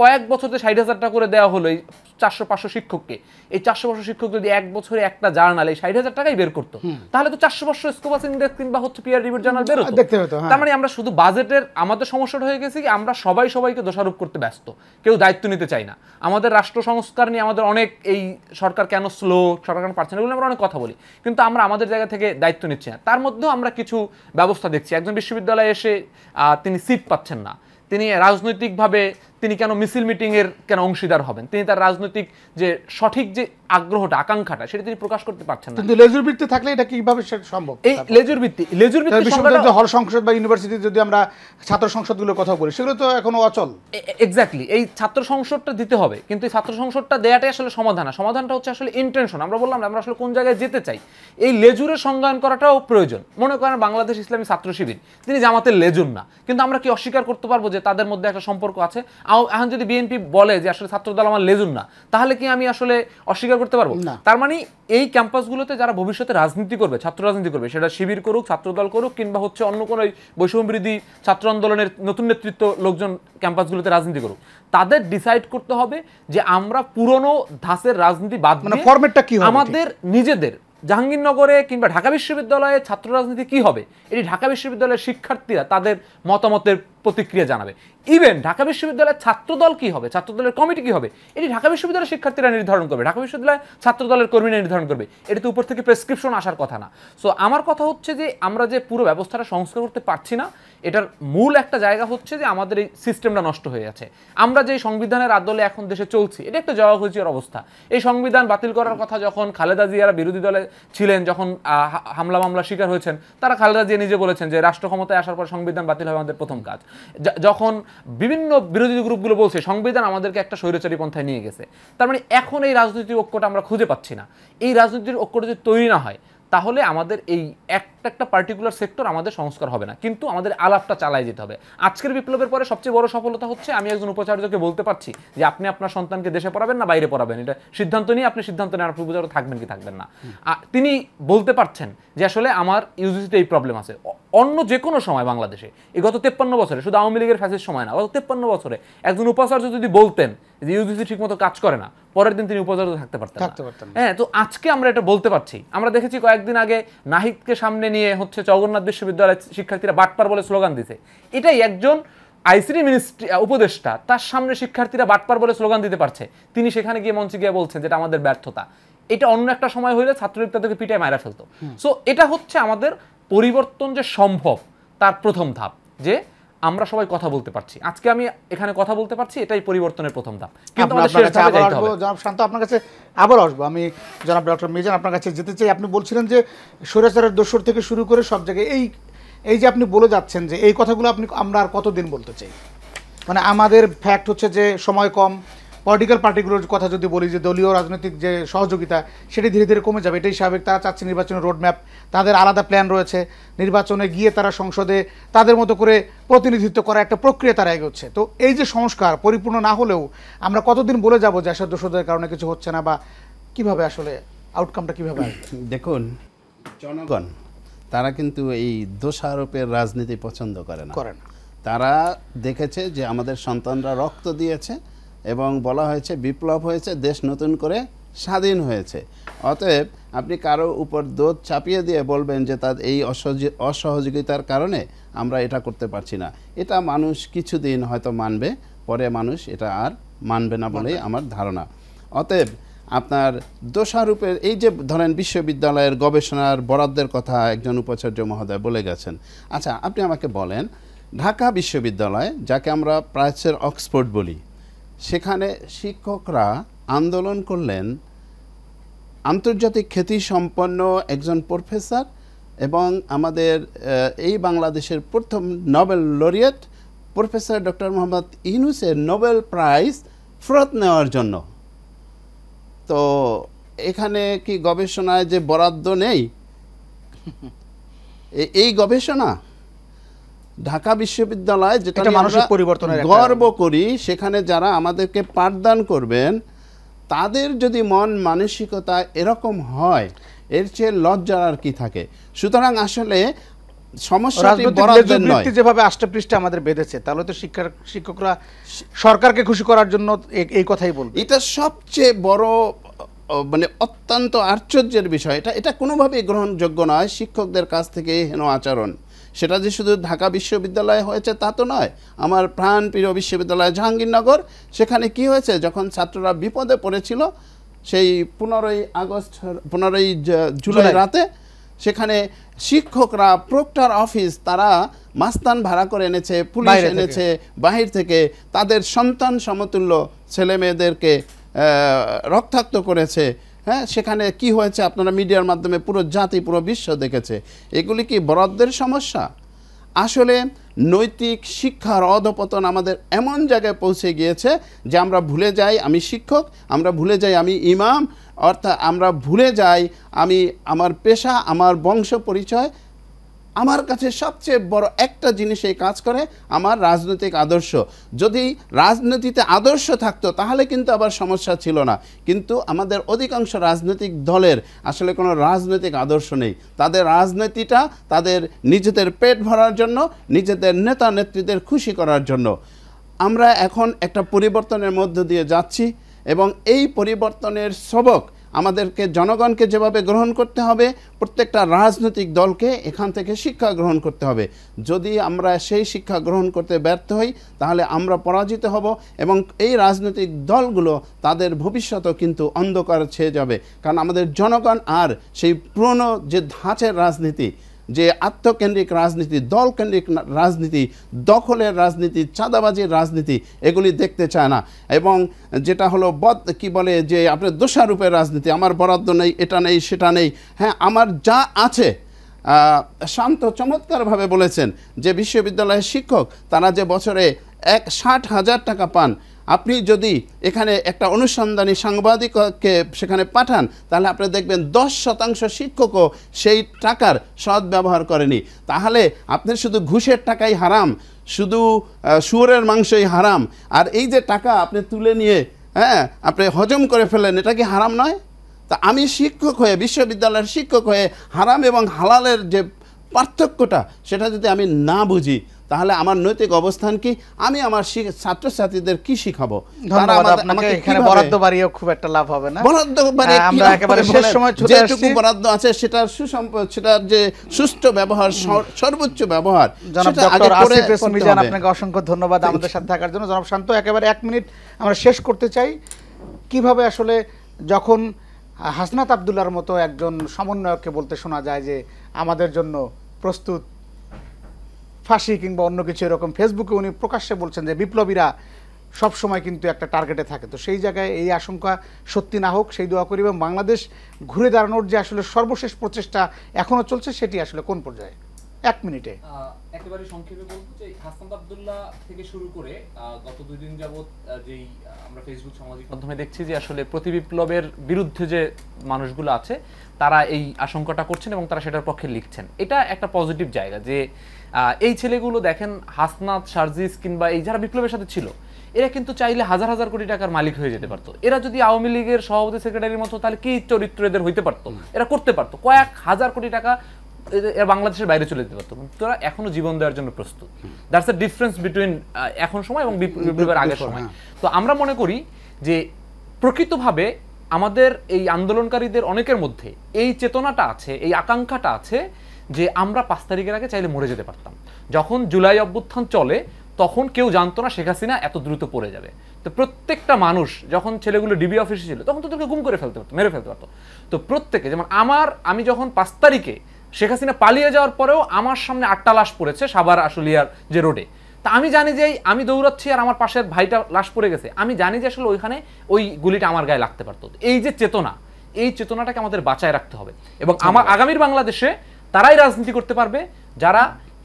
কয়েক বছরে ষাট হাজারটা করে দেওয়া হলো এই চারশো পাঁচশো শিক্ষককে এই চারশো পাঁচশো শিক্ষক যদি এক বছরে একটা জার্নাল এই ষাট হাজার টাকাই বের করতো তাহলে তো চারশো পাঁচশো স্কোপাস ইন্ডেক্স কিংবা হচ্ছে পিয়ার রিভিউ জার্নাল বের হ্যাঁ, দেখতে হতো হ্যাঁ। তার মানে আমরা শুধু বাজেটের আমাদের সমস্যাটা হয়ে গেছে কি আমরা সবাই সবাইকে দোষারোপ করতে ব্যস্ত কেউ দায়িত্ব নিতে চাই না আমাদের রাষ্ট্র সংস্কার নিয়ে আমাদের অনেক এই সরকার কেন স্লো সরকার কেন পারছে না এগুলো আমরা অনেক কথা বলি কিন্তু আমরা আমাদের জায়গা থেকে দায়িত্ব নিচ্ছি না তার মধ্যেও আমরা কিছু ব্যবস্থা দেখছি একজন বিশ্ববিদ্যালয়ে এসে তিনি সিট পাচ্ছেন না তিনি রাজনৈতিকভাবে তিনি কেন মিছিল মিটিংয়ের কেন অংশীদার হবেন তিনি তার রাজনৈতিক যে সঠিক যে আগ্রহটা আকাঙ্ক্ষাটা সেটা তিনি প্রকাশ করতে পারছেন না কিন্তু লেজুর ভিত্তি থাকলে এটা কিভাবে সম্ভব এই লেজুর ভিত্তি লেজুর ভিত্তি বিশ্ববিদ্যালয় হল সংসদ বা ইউনিভার্সিটি যদি আমরা ছাত্র সংসদগুলোর কথা বলি সেগুলো তো এখনো অচল এক্স্যাক্টলি এই ছাত্র সংসদটা দিতে হবে কিন্তু এই ছাত্র সংসদটা দেয়াটাই আসলে সমাধান না সমাধানটা হচ্ছে আসলে ইন্টেনশন আমরা বললাম আমরা আসলে কোন জায়গায় যেতে চাই এই লেজুরের সংজ্ঞায়ন করাটাও প্রয়োজন মনে করেন বাংলাদেশ ইসলামী ছাত্র শিবির তিনি জামাতের লেজুর না কিন্তু আমরা কি অস্বীকার করতে পারবো যে তাদের মধ্যে একটা সম্পর্ক আছে এখন যদি বিএনপি বলে যে আসলে ছাত্রদল আমার লেজুন না তাহলে কি আমি আসলে অস্বীকার করতে পারবো তার মানে এই ক্যাম্পাসগুলোতে যারা ভবিষ্যতে রাজনীতি করবে ছাত্র রাজনীতি করবে সেটা শিবির করুক ছাত্রদল করুক কিংবা হচ্ছে অন্য কোনো বৈষম্যবৃদ্ধি ছাত্র আন্দোলনের নতুন নেতৃত্ব লোকজন ক্যাম্পাসগুলোতে রাজনীতি করুক তাদের ডিসাইড করতে হবে যে আমরা পুরনো ধাসের রাজনীতি বাদ মানে ফরম্যাটটা কি আমাদের নিজেদের জাহাঙ্গীরনগরে কিংবা ঢাকা বিশ্ববিদ্যালয়ে ছাত্র রাজনীতি কী হবে এটি ঢাকা বিশ্ববিদ্যালয়ের শিক্ষার্থীরা তাদের মতামতের প্রতিক্রিয়া জানাবে ইভেন ঢাকা বিশ্ববিদ্যালয়ের ছাত্রদল কী হবে ছাত্রদলের কমিটি কী হবে এটি ঢাকা বিশ্ববিদ্যালয়ের শিক্ষার্থীরা নির্ধারণ করবে ঢাকা বিশ্ববিদ্যালয়ের ছাত্রদলের কর্মীরা নির্ধারণ করবে এটাতে উপর থেকে প্রেসক্রিপশন আসার কথা না সো আমার কথা হচ্ছে যে আমরা যে পুরো ব্যবস্থাটা সংস্কার করতে পারছি না এটার মূল একটা জায়গা হচ্ছে যে আমাদের এই সিস্টেমটা নষ্ট হয়ে গেছে আমরা যে সংবিধানের আদলে এখন দেশে চলছি এটা একটা জয়াঘুচির অবস্থা এই সংবিধান বাতিল করার কথা যখন খালেদা জিয়ারা বিরোধী দলে ছিলেন যখন হামলা মামলা শিকার হয়েছেন তারা খালেদা জিয়া নিজে বলেছেন যে রাষ্ট্র ক্ষমতায় আসার পর সংবিধান বাতিল হবে আমাদের প্রথম কাজ যখন বিভিন্ন বিরোধী গ্রুপগুলো বলছে সংবিধান আমাদেরকে একটা স্বৈরচারী পন্থায় নিয়ে গেছে তার মানে এখন এই রাজনৈতিক ঐক্যটা আমরা খুঁজে পাচ্ছি না এই রাজনৈতিক ঐক্যটা যদি তৈরি না হয় তাহলে আমাদের এই এক একটা একটা পার্টিকুলার সেক্টর আমাদের সংস্কার হবে না কিন্তু আমাদের আলাপটা চালায় যেতে হবে আজকের বিপ্লবের পরে সবচেয়ে বড় সফলতা হচ্ছে আমি একজন উপাচার্যকে বলতে পারছি যে আপনি আপনার সন্তানকে দেশে পড়াবেন না বাইরে পড়াবেন এটা সিদ্ধান্ত নিয়ে আপনি সিদ্ধান্ত নেন আপনি থাকবেন কি থাকবেন না তিনি বলতে পারছেন যে আসলে আমার ইউজিসিতে এই প্রবলেম আছে অন্য যে কোনো সময় বাংলাদেশে এই গত তেপ্পান্ন বছরে শুধু আওয়ামী লীগের ফ্যাসের সময় না গত তেপ্পান্ন বছরে একজন উপাচার্য যদি বলতেন যে ইউজিসি ঠিকমতো কাজ করে না পরের দিন তিনি উপাচার্য থাকতে পারতেন হ্যাঁ তো আজকে আমরা এটা বলতে পারছি আমরা দেখেছি কয়েকদিন আগে নাহিদকে সামনে নিয়ে হচ্ছে জগন্নাথ বিশ্ববিদ্যালয়ের শিক্ষার্থীরা বাটপার বলে স্লোগান দিতে এটাই একজন আইসিডি মিনিস্ট্রি উপদেষ্টা তার সামনে শিক্ষার্থীরা বাটপার বলে স্লোগান দিতে পারছে তিনি সেখানে গিয়ে মঞ্চে গিয়ে বলছেন যেটা আমাদের ব্যর্থতা এটা অন্য একটা সময় হইলে ছাত্রলীগ তাদেরকে পিটায় মারা ফেলতো সো এটা হচ্ছে আমাদের পরিবর্তন যে সম্ভব তার প্রথম ধাপ যে আমরা সবাই কথা বলতে পারছি আজকে আমি এখানে কথা বলতে পারছি এটাই পরিবর্তনের প্রথম ধাপ কিন্তু জনাব শান্ত আপনার কাছে আবার আসবো আমি জনাব ডক্টর মিজান আপনার কাছে যেতে চাই আপনি বলছিলেন যে সৈরাচারের দোসর থেকে শুরু করে সব জায়গায় এই এই যে আপনি বলে যাচ্ছেন যে এই কথাগুলো আপনি আমরা আর কতদিন বলতে চাই মানে আমাদের ফ্যাক্ট হচ্ছে যে সময় কম পলিটিক্যাল পার্টিগুলোর কথা যদি বলি যে দলীয় রাজনৈতিক যে সহযোগিতা সেটি ধীরে ধীরে কমে যাবে এটাই স্বাভাবিক তারা চাচ্ছে নির্বাচনের রোডম্যাপ তাদের আলাদা প্ল্যান রয়েছে নির্বাচনে গিয়ে তারা সংসদে তাদের মতো করে প্রতিনিধিত্ব করার একটা প্রক্রিয়া তারা এগোচ্ছে তো এই যে সংস্কার পরিপূর্ণ না হলেও আমরা কতদিন বলে যাব যে আসার দোষদের কারণে কিছু হচ্ছে না বা কিভাবে আসলে আউটকামটা কীভাবে দেখুন জনগণ তারা কিন্তু এই দোষারোপের রাজনীতি পছন্দ করে না করে না তারা দেখেছে যে আমাদের সন্তানরা রক্ত দিয়েছে এবং বলা হয়েছে বিপ্লব হয়েছে দেশ নতুন করে স্বাধীন হয়েছে অতএব আপনি কারো উপর দোদ চাপিয়ে দিয়ে বলবেন যে তার এই অসহযোগিতার কারণে আমরা এটা করতে পারছি না এটা মানুষ কিছুদিন হয়তো মানবে পরে মানুষ এটা আর মানবে না বলেই আমার ধারণা অতএব আপনার দোষারূপের এই যে ধরেন বিশ্ববিদ্যালয়ের গবেষণার বরাদ্দের কথা একজন উপাচার্য মহোদয় বলে গেছেন আচ্ছা আপনি আমাকে বলেন ঢাকা বিশ্ববিদ্যালয় যাকে আমরা প্রায়সের অক্সফোর্ড বলি সেখানে শিক্ষকরা আন্দোলন করলেন আন্তর্জাতিক খ্যাতি সম্পন্ন একজন প্রফেসর এবং আমাদের এই বাংলাদেশের প্রথম Nobel laureate professor doctor Mohammad ইউনুসের নোবেল প্রাইজ ফেরত নেওয়ার জন্য তো এখানে কি গবেষণায় যে বরাদ্দ নেই এই গবেষণা ঢাকা বিশ্ববিদ্যালয় যেটা মানুষের পরিবর্তনের গর্ব করি সেখানে যারা আমাদেরকে পাঠদান করবেন তাদের যদি মন মানসিকতা এরকম হয় এর চেয়ে লজ্জার আর কি থাকে সুতরাং আসলে যেভাবে আমাদের বেঁধেছে তাহলে তো শিক্ষার শিক্ষকরা সরকারকে খুশি করার জন্য এই কথাই এটা সবচেয়ে বড় মানে অত্যন্ত আশ্চর্যের বিষয় এটা এটা গ্রহণযোগ্য নয় শিক্ষকদের কাছ থেকে হেন আচরণ সেটা যে শুধু ঢাকা বিশ্ববিদ্যালয়ে হয়েছে তা তো নয় আমার প্রাণ প্রিয় বিশ্ববিদ্যালয় জাহাঙ্গীরনগর সেখানে কি হয়েছে যখন ছাত্ররা বিপদে পড়েছিল সেই পনেরোই আগস্ট পনেরোই জুলাই রাতে সেখানে শিক্ষকরা প্রক্টার অফিস তারা মাস্তান ভাড়া করে এনেছে পুলিশ এনেছে বাহির থেকে তাদের সন্তান সমতুল্য ছেলে মেয়েদেরকে রক্তাক্ত করেছে হ্যাঁ সেখানে কি হয়েছে আপনারা মিডিয়ার মাধ্যমে পুরো জাতি পুরো বিশ্ব দেখেছে এগুলি কি বরাদ্দের সমস্যা আসলে নৈতিক শিক্ষার অধপতন আমাদের এমন জায়গায় পৌঁছে গিয়েছে যে আমরা ভুলে যাই আমি শিক্ষক আমরা ভুলে যাই আমি ইমাম অর্থাৎ আমরা ভুলে যাই আমি আমার পেশা আমার বংশ পরিচয় আমার কাছে সবচেয়ে বড় একটা জিনিস এই কাজ করে আমার রাজনৈতিক আদর্শ যদি রাজনীতিতে আদর্শ থাকতো তাহলে কিন্তু আবার সমস্যা ছিল না কিন্তু আমাদের অধিকাংশ রাজনৈতিক দলের আসলে কোনো রাজনৈতিক আদর্শ নেই তাদের রাজনীতিটা তাদের নিজেদের পেট ভরার জন্য নিজেদের নেতা নেত্রীদের খুশি করার জন্য আমরা এখন একটা পরিবর্তনের মধ্য দিয়ে যাচ্ছি এবং এই পরিবর্তনের সবক আমাদেরকে জনগণকে যেভাবে গ্রহণ করতে হবে প্রত্যেকটা রাজনৈতিক দলকে এখান থেকে শিক্ষা গ্রহণ করতে হবে যদি আমরা সেই শিক্ষা গ্রহণ করতে ব্যর্থ হই তাহলে আমরা পরাজিত হব এবং এই রাজনৈতিক দলগুলো তাদের ভবিষ্যতও কিন্তু অন্ধকার ছেয়ে যাবে কারণ আমাদের জনগণ আর সেই পুরনো যে ধাঁচের রাজনীতি যে আত্মকেন্দ্রিক রাজনীতি দলকেন্দ্রিক রাজনীতি দখলের রাজনীতি চাঁদাবাজির রাজনীতি এগুলি দেখতে চায় না এবং যেটা হলো বদ কি বলে যে আপনার দোষারূপের রাজনীতি আমার বরাদ্দ নেই এটা নেই সেটা নেই হ্যাঁ আমার যা আছে শান্ত চমৎকারভাবে বলেছেন যে বিশ্ববিদ্যালয়ের শিক্ষক তারা যে বছরে এক ষাট হাজার টাকা পান আপনি যদি এখানে একটা অনুসন্ধানী সাংবাদিককে সেখানে পাঠান তাহলে আপনি দেখবেন দশ শতাংশ শিক্ষকও সেই টাকার সৎ ব্যবহার করেনি তাহলে আপনি শুধু ঘুষের টাকাই হারাম শুধু শুয়োরের মাংসই হারাম আর এই যে টাকা আপনি তুলে নিয়ে হ্যাঁ আপনি হজম করে ফেলেন এটা কি হারাম নয় তা আমি শিক্ষক হয়ে বিশ্ববিদ্যালয়ের শিক্ষক হয়ে হারাম এবং হালালের যে পার্থক্যটা সেটা যদি আমি না বুঝি তাহলে আমার নৈতিক অবস্থান কি আমি আমার ছাত্রছাত্রীদের কি শিখাবো বরাদ্দ বাড়িয়ে খুব একটা লাভ হবে না মানে হ্যাঁ, মানে আছে সেটার সুসম্পদ সেটার যে সুষ্ঠু ব্যবহার সর্বোচ্চ ব্যবহার আপনাকে অসংখ্য ধন্যবাদ আমাদের সাথে থাকার জন্য জনাব শান্ত একেবারে এক মিনিট আমরা শেষ করতে চাই কিভাবে আসলে যখন হাসনাত আবদুল্লার মতো একজন সমন্বয়ককে বলতে শোনা যায় যে আমাদের জন্য প্রস্তুত ফাঁসি কিংবা অন্য কিছু এরকম ফেসবুকে উনি প্রকাশ্যে বলছেন যে বিপ্লবীরা সব সময় কিন্তু একটা টার্গেটে থাকে তো সেই জায়গায় এই আশঙ্কা সত্যি না হোক সেই দোয়া করি এবং বাংলাদেশ ঘুরে দাঁড়ানোর যে আসলে সর্বশেষ প্রচেষ্টা এখনও চলছে সেটি আসলে কোন পর্যায়ে এক মিনিটে একেবারে সংক্ষেপে বলবো যে হাসান আবদুল্লাহ থেকে শুরু করে গত দুই দিন যাবৎ যেই আমরা ফেসবুক সামাজিক মাধ্যমে দেখছি যে আসলে প্রতি বিপ্লবের বিরুদ্ধে যে মানুষগুলো আছে তারা এই আশঙ্কাটা করছেন এবং তারা সেটার পক্ষে লিখছেন এটা একটা পজিটিভ জায়গা যে এই ছেলেগুলো দেখেন হাসনাত সার্জিস কিংবা এই যারা বিপ্লবের সাথে ছিল এরা কিন্তু চাইলে হাজার হাজার কোটি টাকার মালিক হয়ে যেতে পারতো এরা যদি আওয়ামী লীগের সভাপতি সেক্রেটারির মতো তাহলে কি চরিত্র এদের হইতে পারতো এরা করতে পারতো কয়েক হাজার কোটি টাকা এরা বাংলাদেশের বাইরে চলে যেতে পারতো কিন্তু তারা এখনো জীবন দেওয়ার জন্য প্রস্তুত দ্যাটস এ ডিফারেন্স বিটুইন এখন সময় এবং বিপ্লবের আগের সময় হ্যাঁ। তো আমরা মনে করি যে প্রকৃতভাবে আমাদের এই আন্দোলনকারীদের অনেকের মধ্যে এই চেতনাটা আছে এই আকাঙ্ক্ষাটা আছে যে আমরা পাঁচ তারিখের আগে চাইলে মরে যেতে পারতাম যখন জুলাই অভ্যুত্থান চলে তখন কেউ জানতো না শেখ হাসিনা এত দ্রুত পড়ে যাবে তো প্রত্যেকটা মানুষ যখন ছেলেগুলো ডিবি অফিসে ছিল তখন তো তোদেরকে গুম করে ফেলতে পারতো মেরে ফেলতে পারতো তো প্রত্যেকে যেমন আমার আমি যখন পাঁচ তারিখে শেখ হাসিনা পালিয়ে যাওয়ার পরেও আমার সামনে আটটা লাশ পড়েছে সাবার আসলিয়ার যে রোডে তা আমি জানি যে আমি দৌড়াচ্ছি আর আমার পাশের ভাইটা লাশ পড়ে গেছে আমি জানি যে আসলে ওইখানে ওই গুলিটা আমার গায়ে লাগতে পারতো এই যে চেতনা এই চেতনাটাকে আমাদের বাঁচায় রাখতে হবে এবং আচ্ছা। আমার আগামীর বাংলাদেশে তারাই রাজনীতি করতে পারবে যারা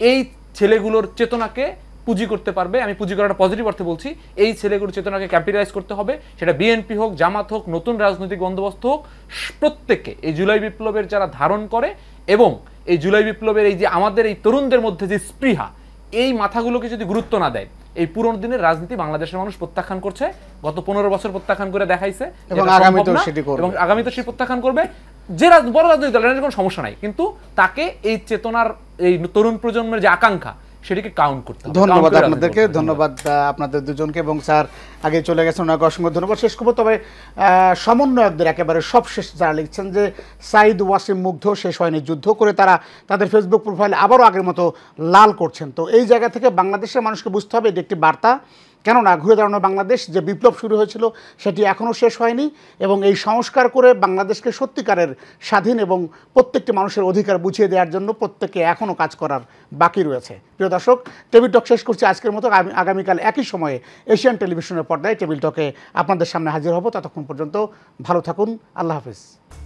এই ছেলেগুলোর চেতনাকে পুঁজি করতে পারবে আমি পুঁজি করাটা পজিটিভ অর্থে বলছি এই ছেলেগুলোর চেতনাকে ক্যাপিটালাইজ করতে হবে সেটা বিএনপি হোক জামাত হোক নতুন রাজনৈতিক বন্দোবস্ত হোক প্রত্যেককে এই জুলাই বিপ্লবের যারা ধারণ করে এবং এই জুলাই বিপ্লবের এই যে আমাদের এই তরুণদের মধ্যে যে স্পৃহা এই মাথাগুলোকে যদি গুরুত্ব না দেয় এই পুরনো দিনের রাজনীতি বাংলাদেশের মানুষ প্রত্যাখ্যান করছে গত পনেরো বছর প্রত্যাখ্যান করে দেখাইছে এবং আগামীতেও সেটি আগামীতে সে প্রত্যাখ্যান করবে যে রাজ বড় রাজনৈতিক দল এটা কোনো সমস্যা নাই কিন্তু তাকে এই চেতনার এই তরুণ প্রজন্মের যে আকাঙ্ক্ষা সেটিকে কাউন্ট করতে ধন্যবাদ আপনাদেরকে ধন্যবাদ আপনাদের দুজনকে এবং স্যার আগে চলে গেছে ওনাকে অসংখ্য ধন্যবাদ শেষ করবো তবে সমন্বয়কদের একেবারে সব শেষ যারা লিখছেন যে সাইদ ওয়াসিম মুগ্ধ শেষ হয়নি যুদ্ধ করে তারা তাদের ফেসবুক প্রোফাইল আবারও আগের মতো লাল করছেন তো এই জায়গা থেকে বাংলাদেশের মানুষকে বুঝতে হবে এটি একটি বার্তা কেননা ঘুরে দাঁড়ানো বাংলাদেশ যে বিপ্লব শুরু হয়েছিল সেটি এখনও শেষ হয়নি এবং এই সংস্কার করে বাংলাদেশকে সত্যিকারের স্বাধীন এবং প্রত্যেকটি মানুষের অধিকার বুঝিয়ে দেওয়ার জন্য প্রত্যেকে এখনও কাজ করার বাকি রয়েছে প্রিয় দর্শক টেবিল টক শেষ করছি আজকের মতো আগামীকাল একই সময়ে এশিয়ান টেলিভিশনের পর্দায় টেবিল টকে আপনাদের সামনে হাজির হব ততক্ষণ পর্যন্ত ভালো থাকুন আল্লাহ হাফিজ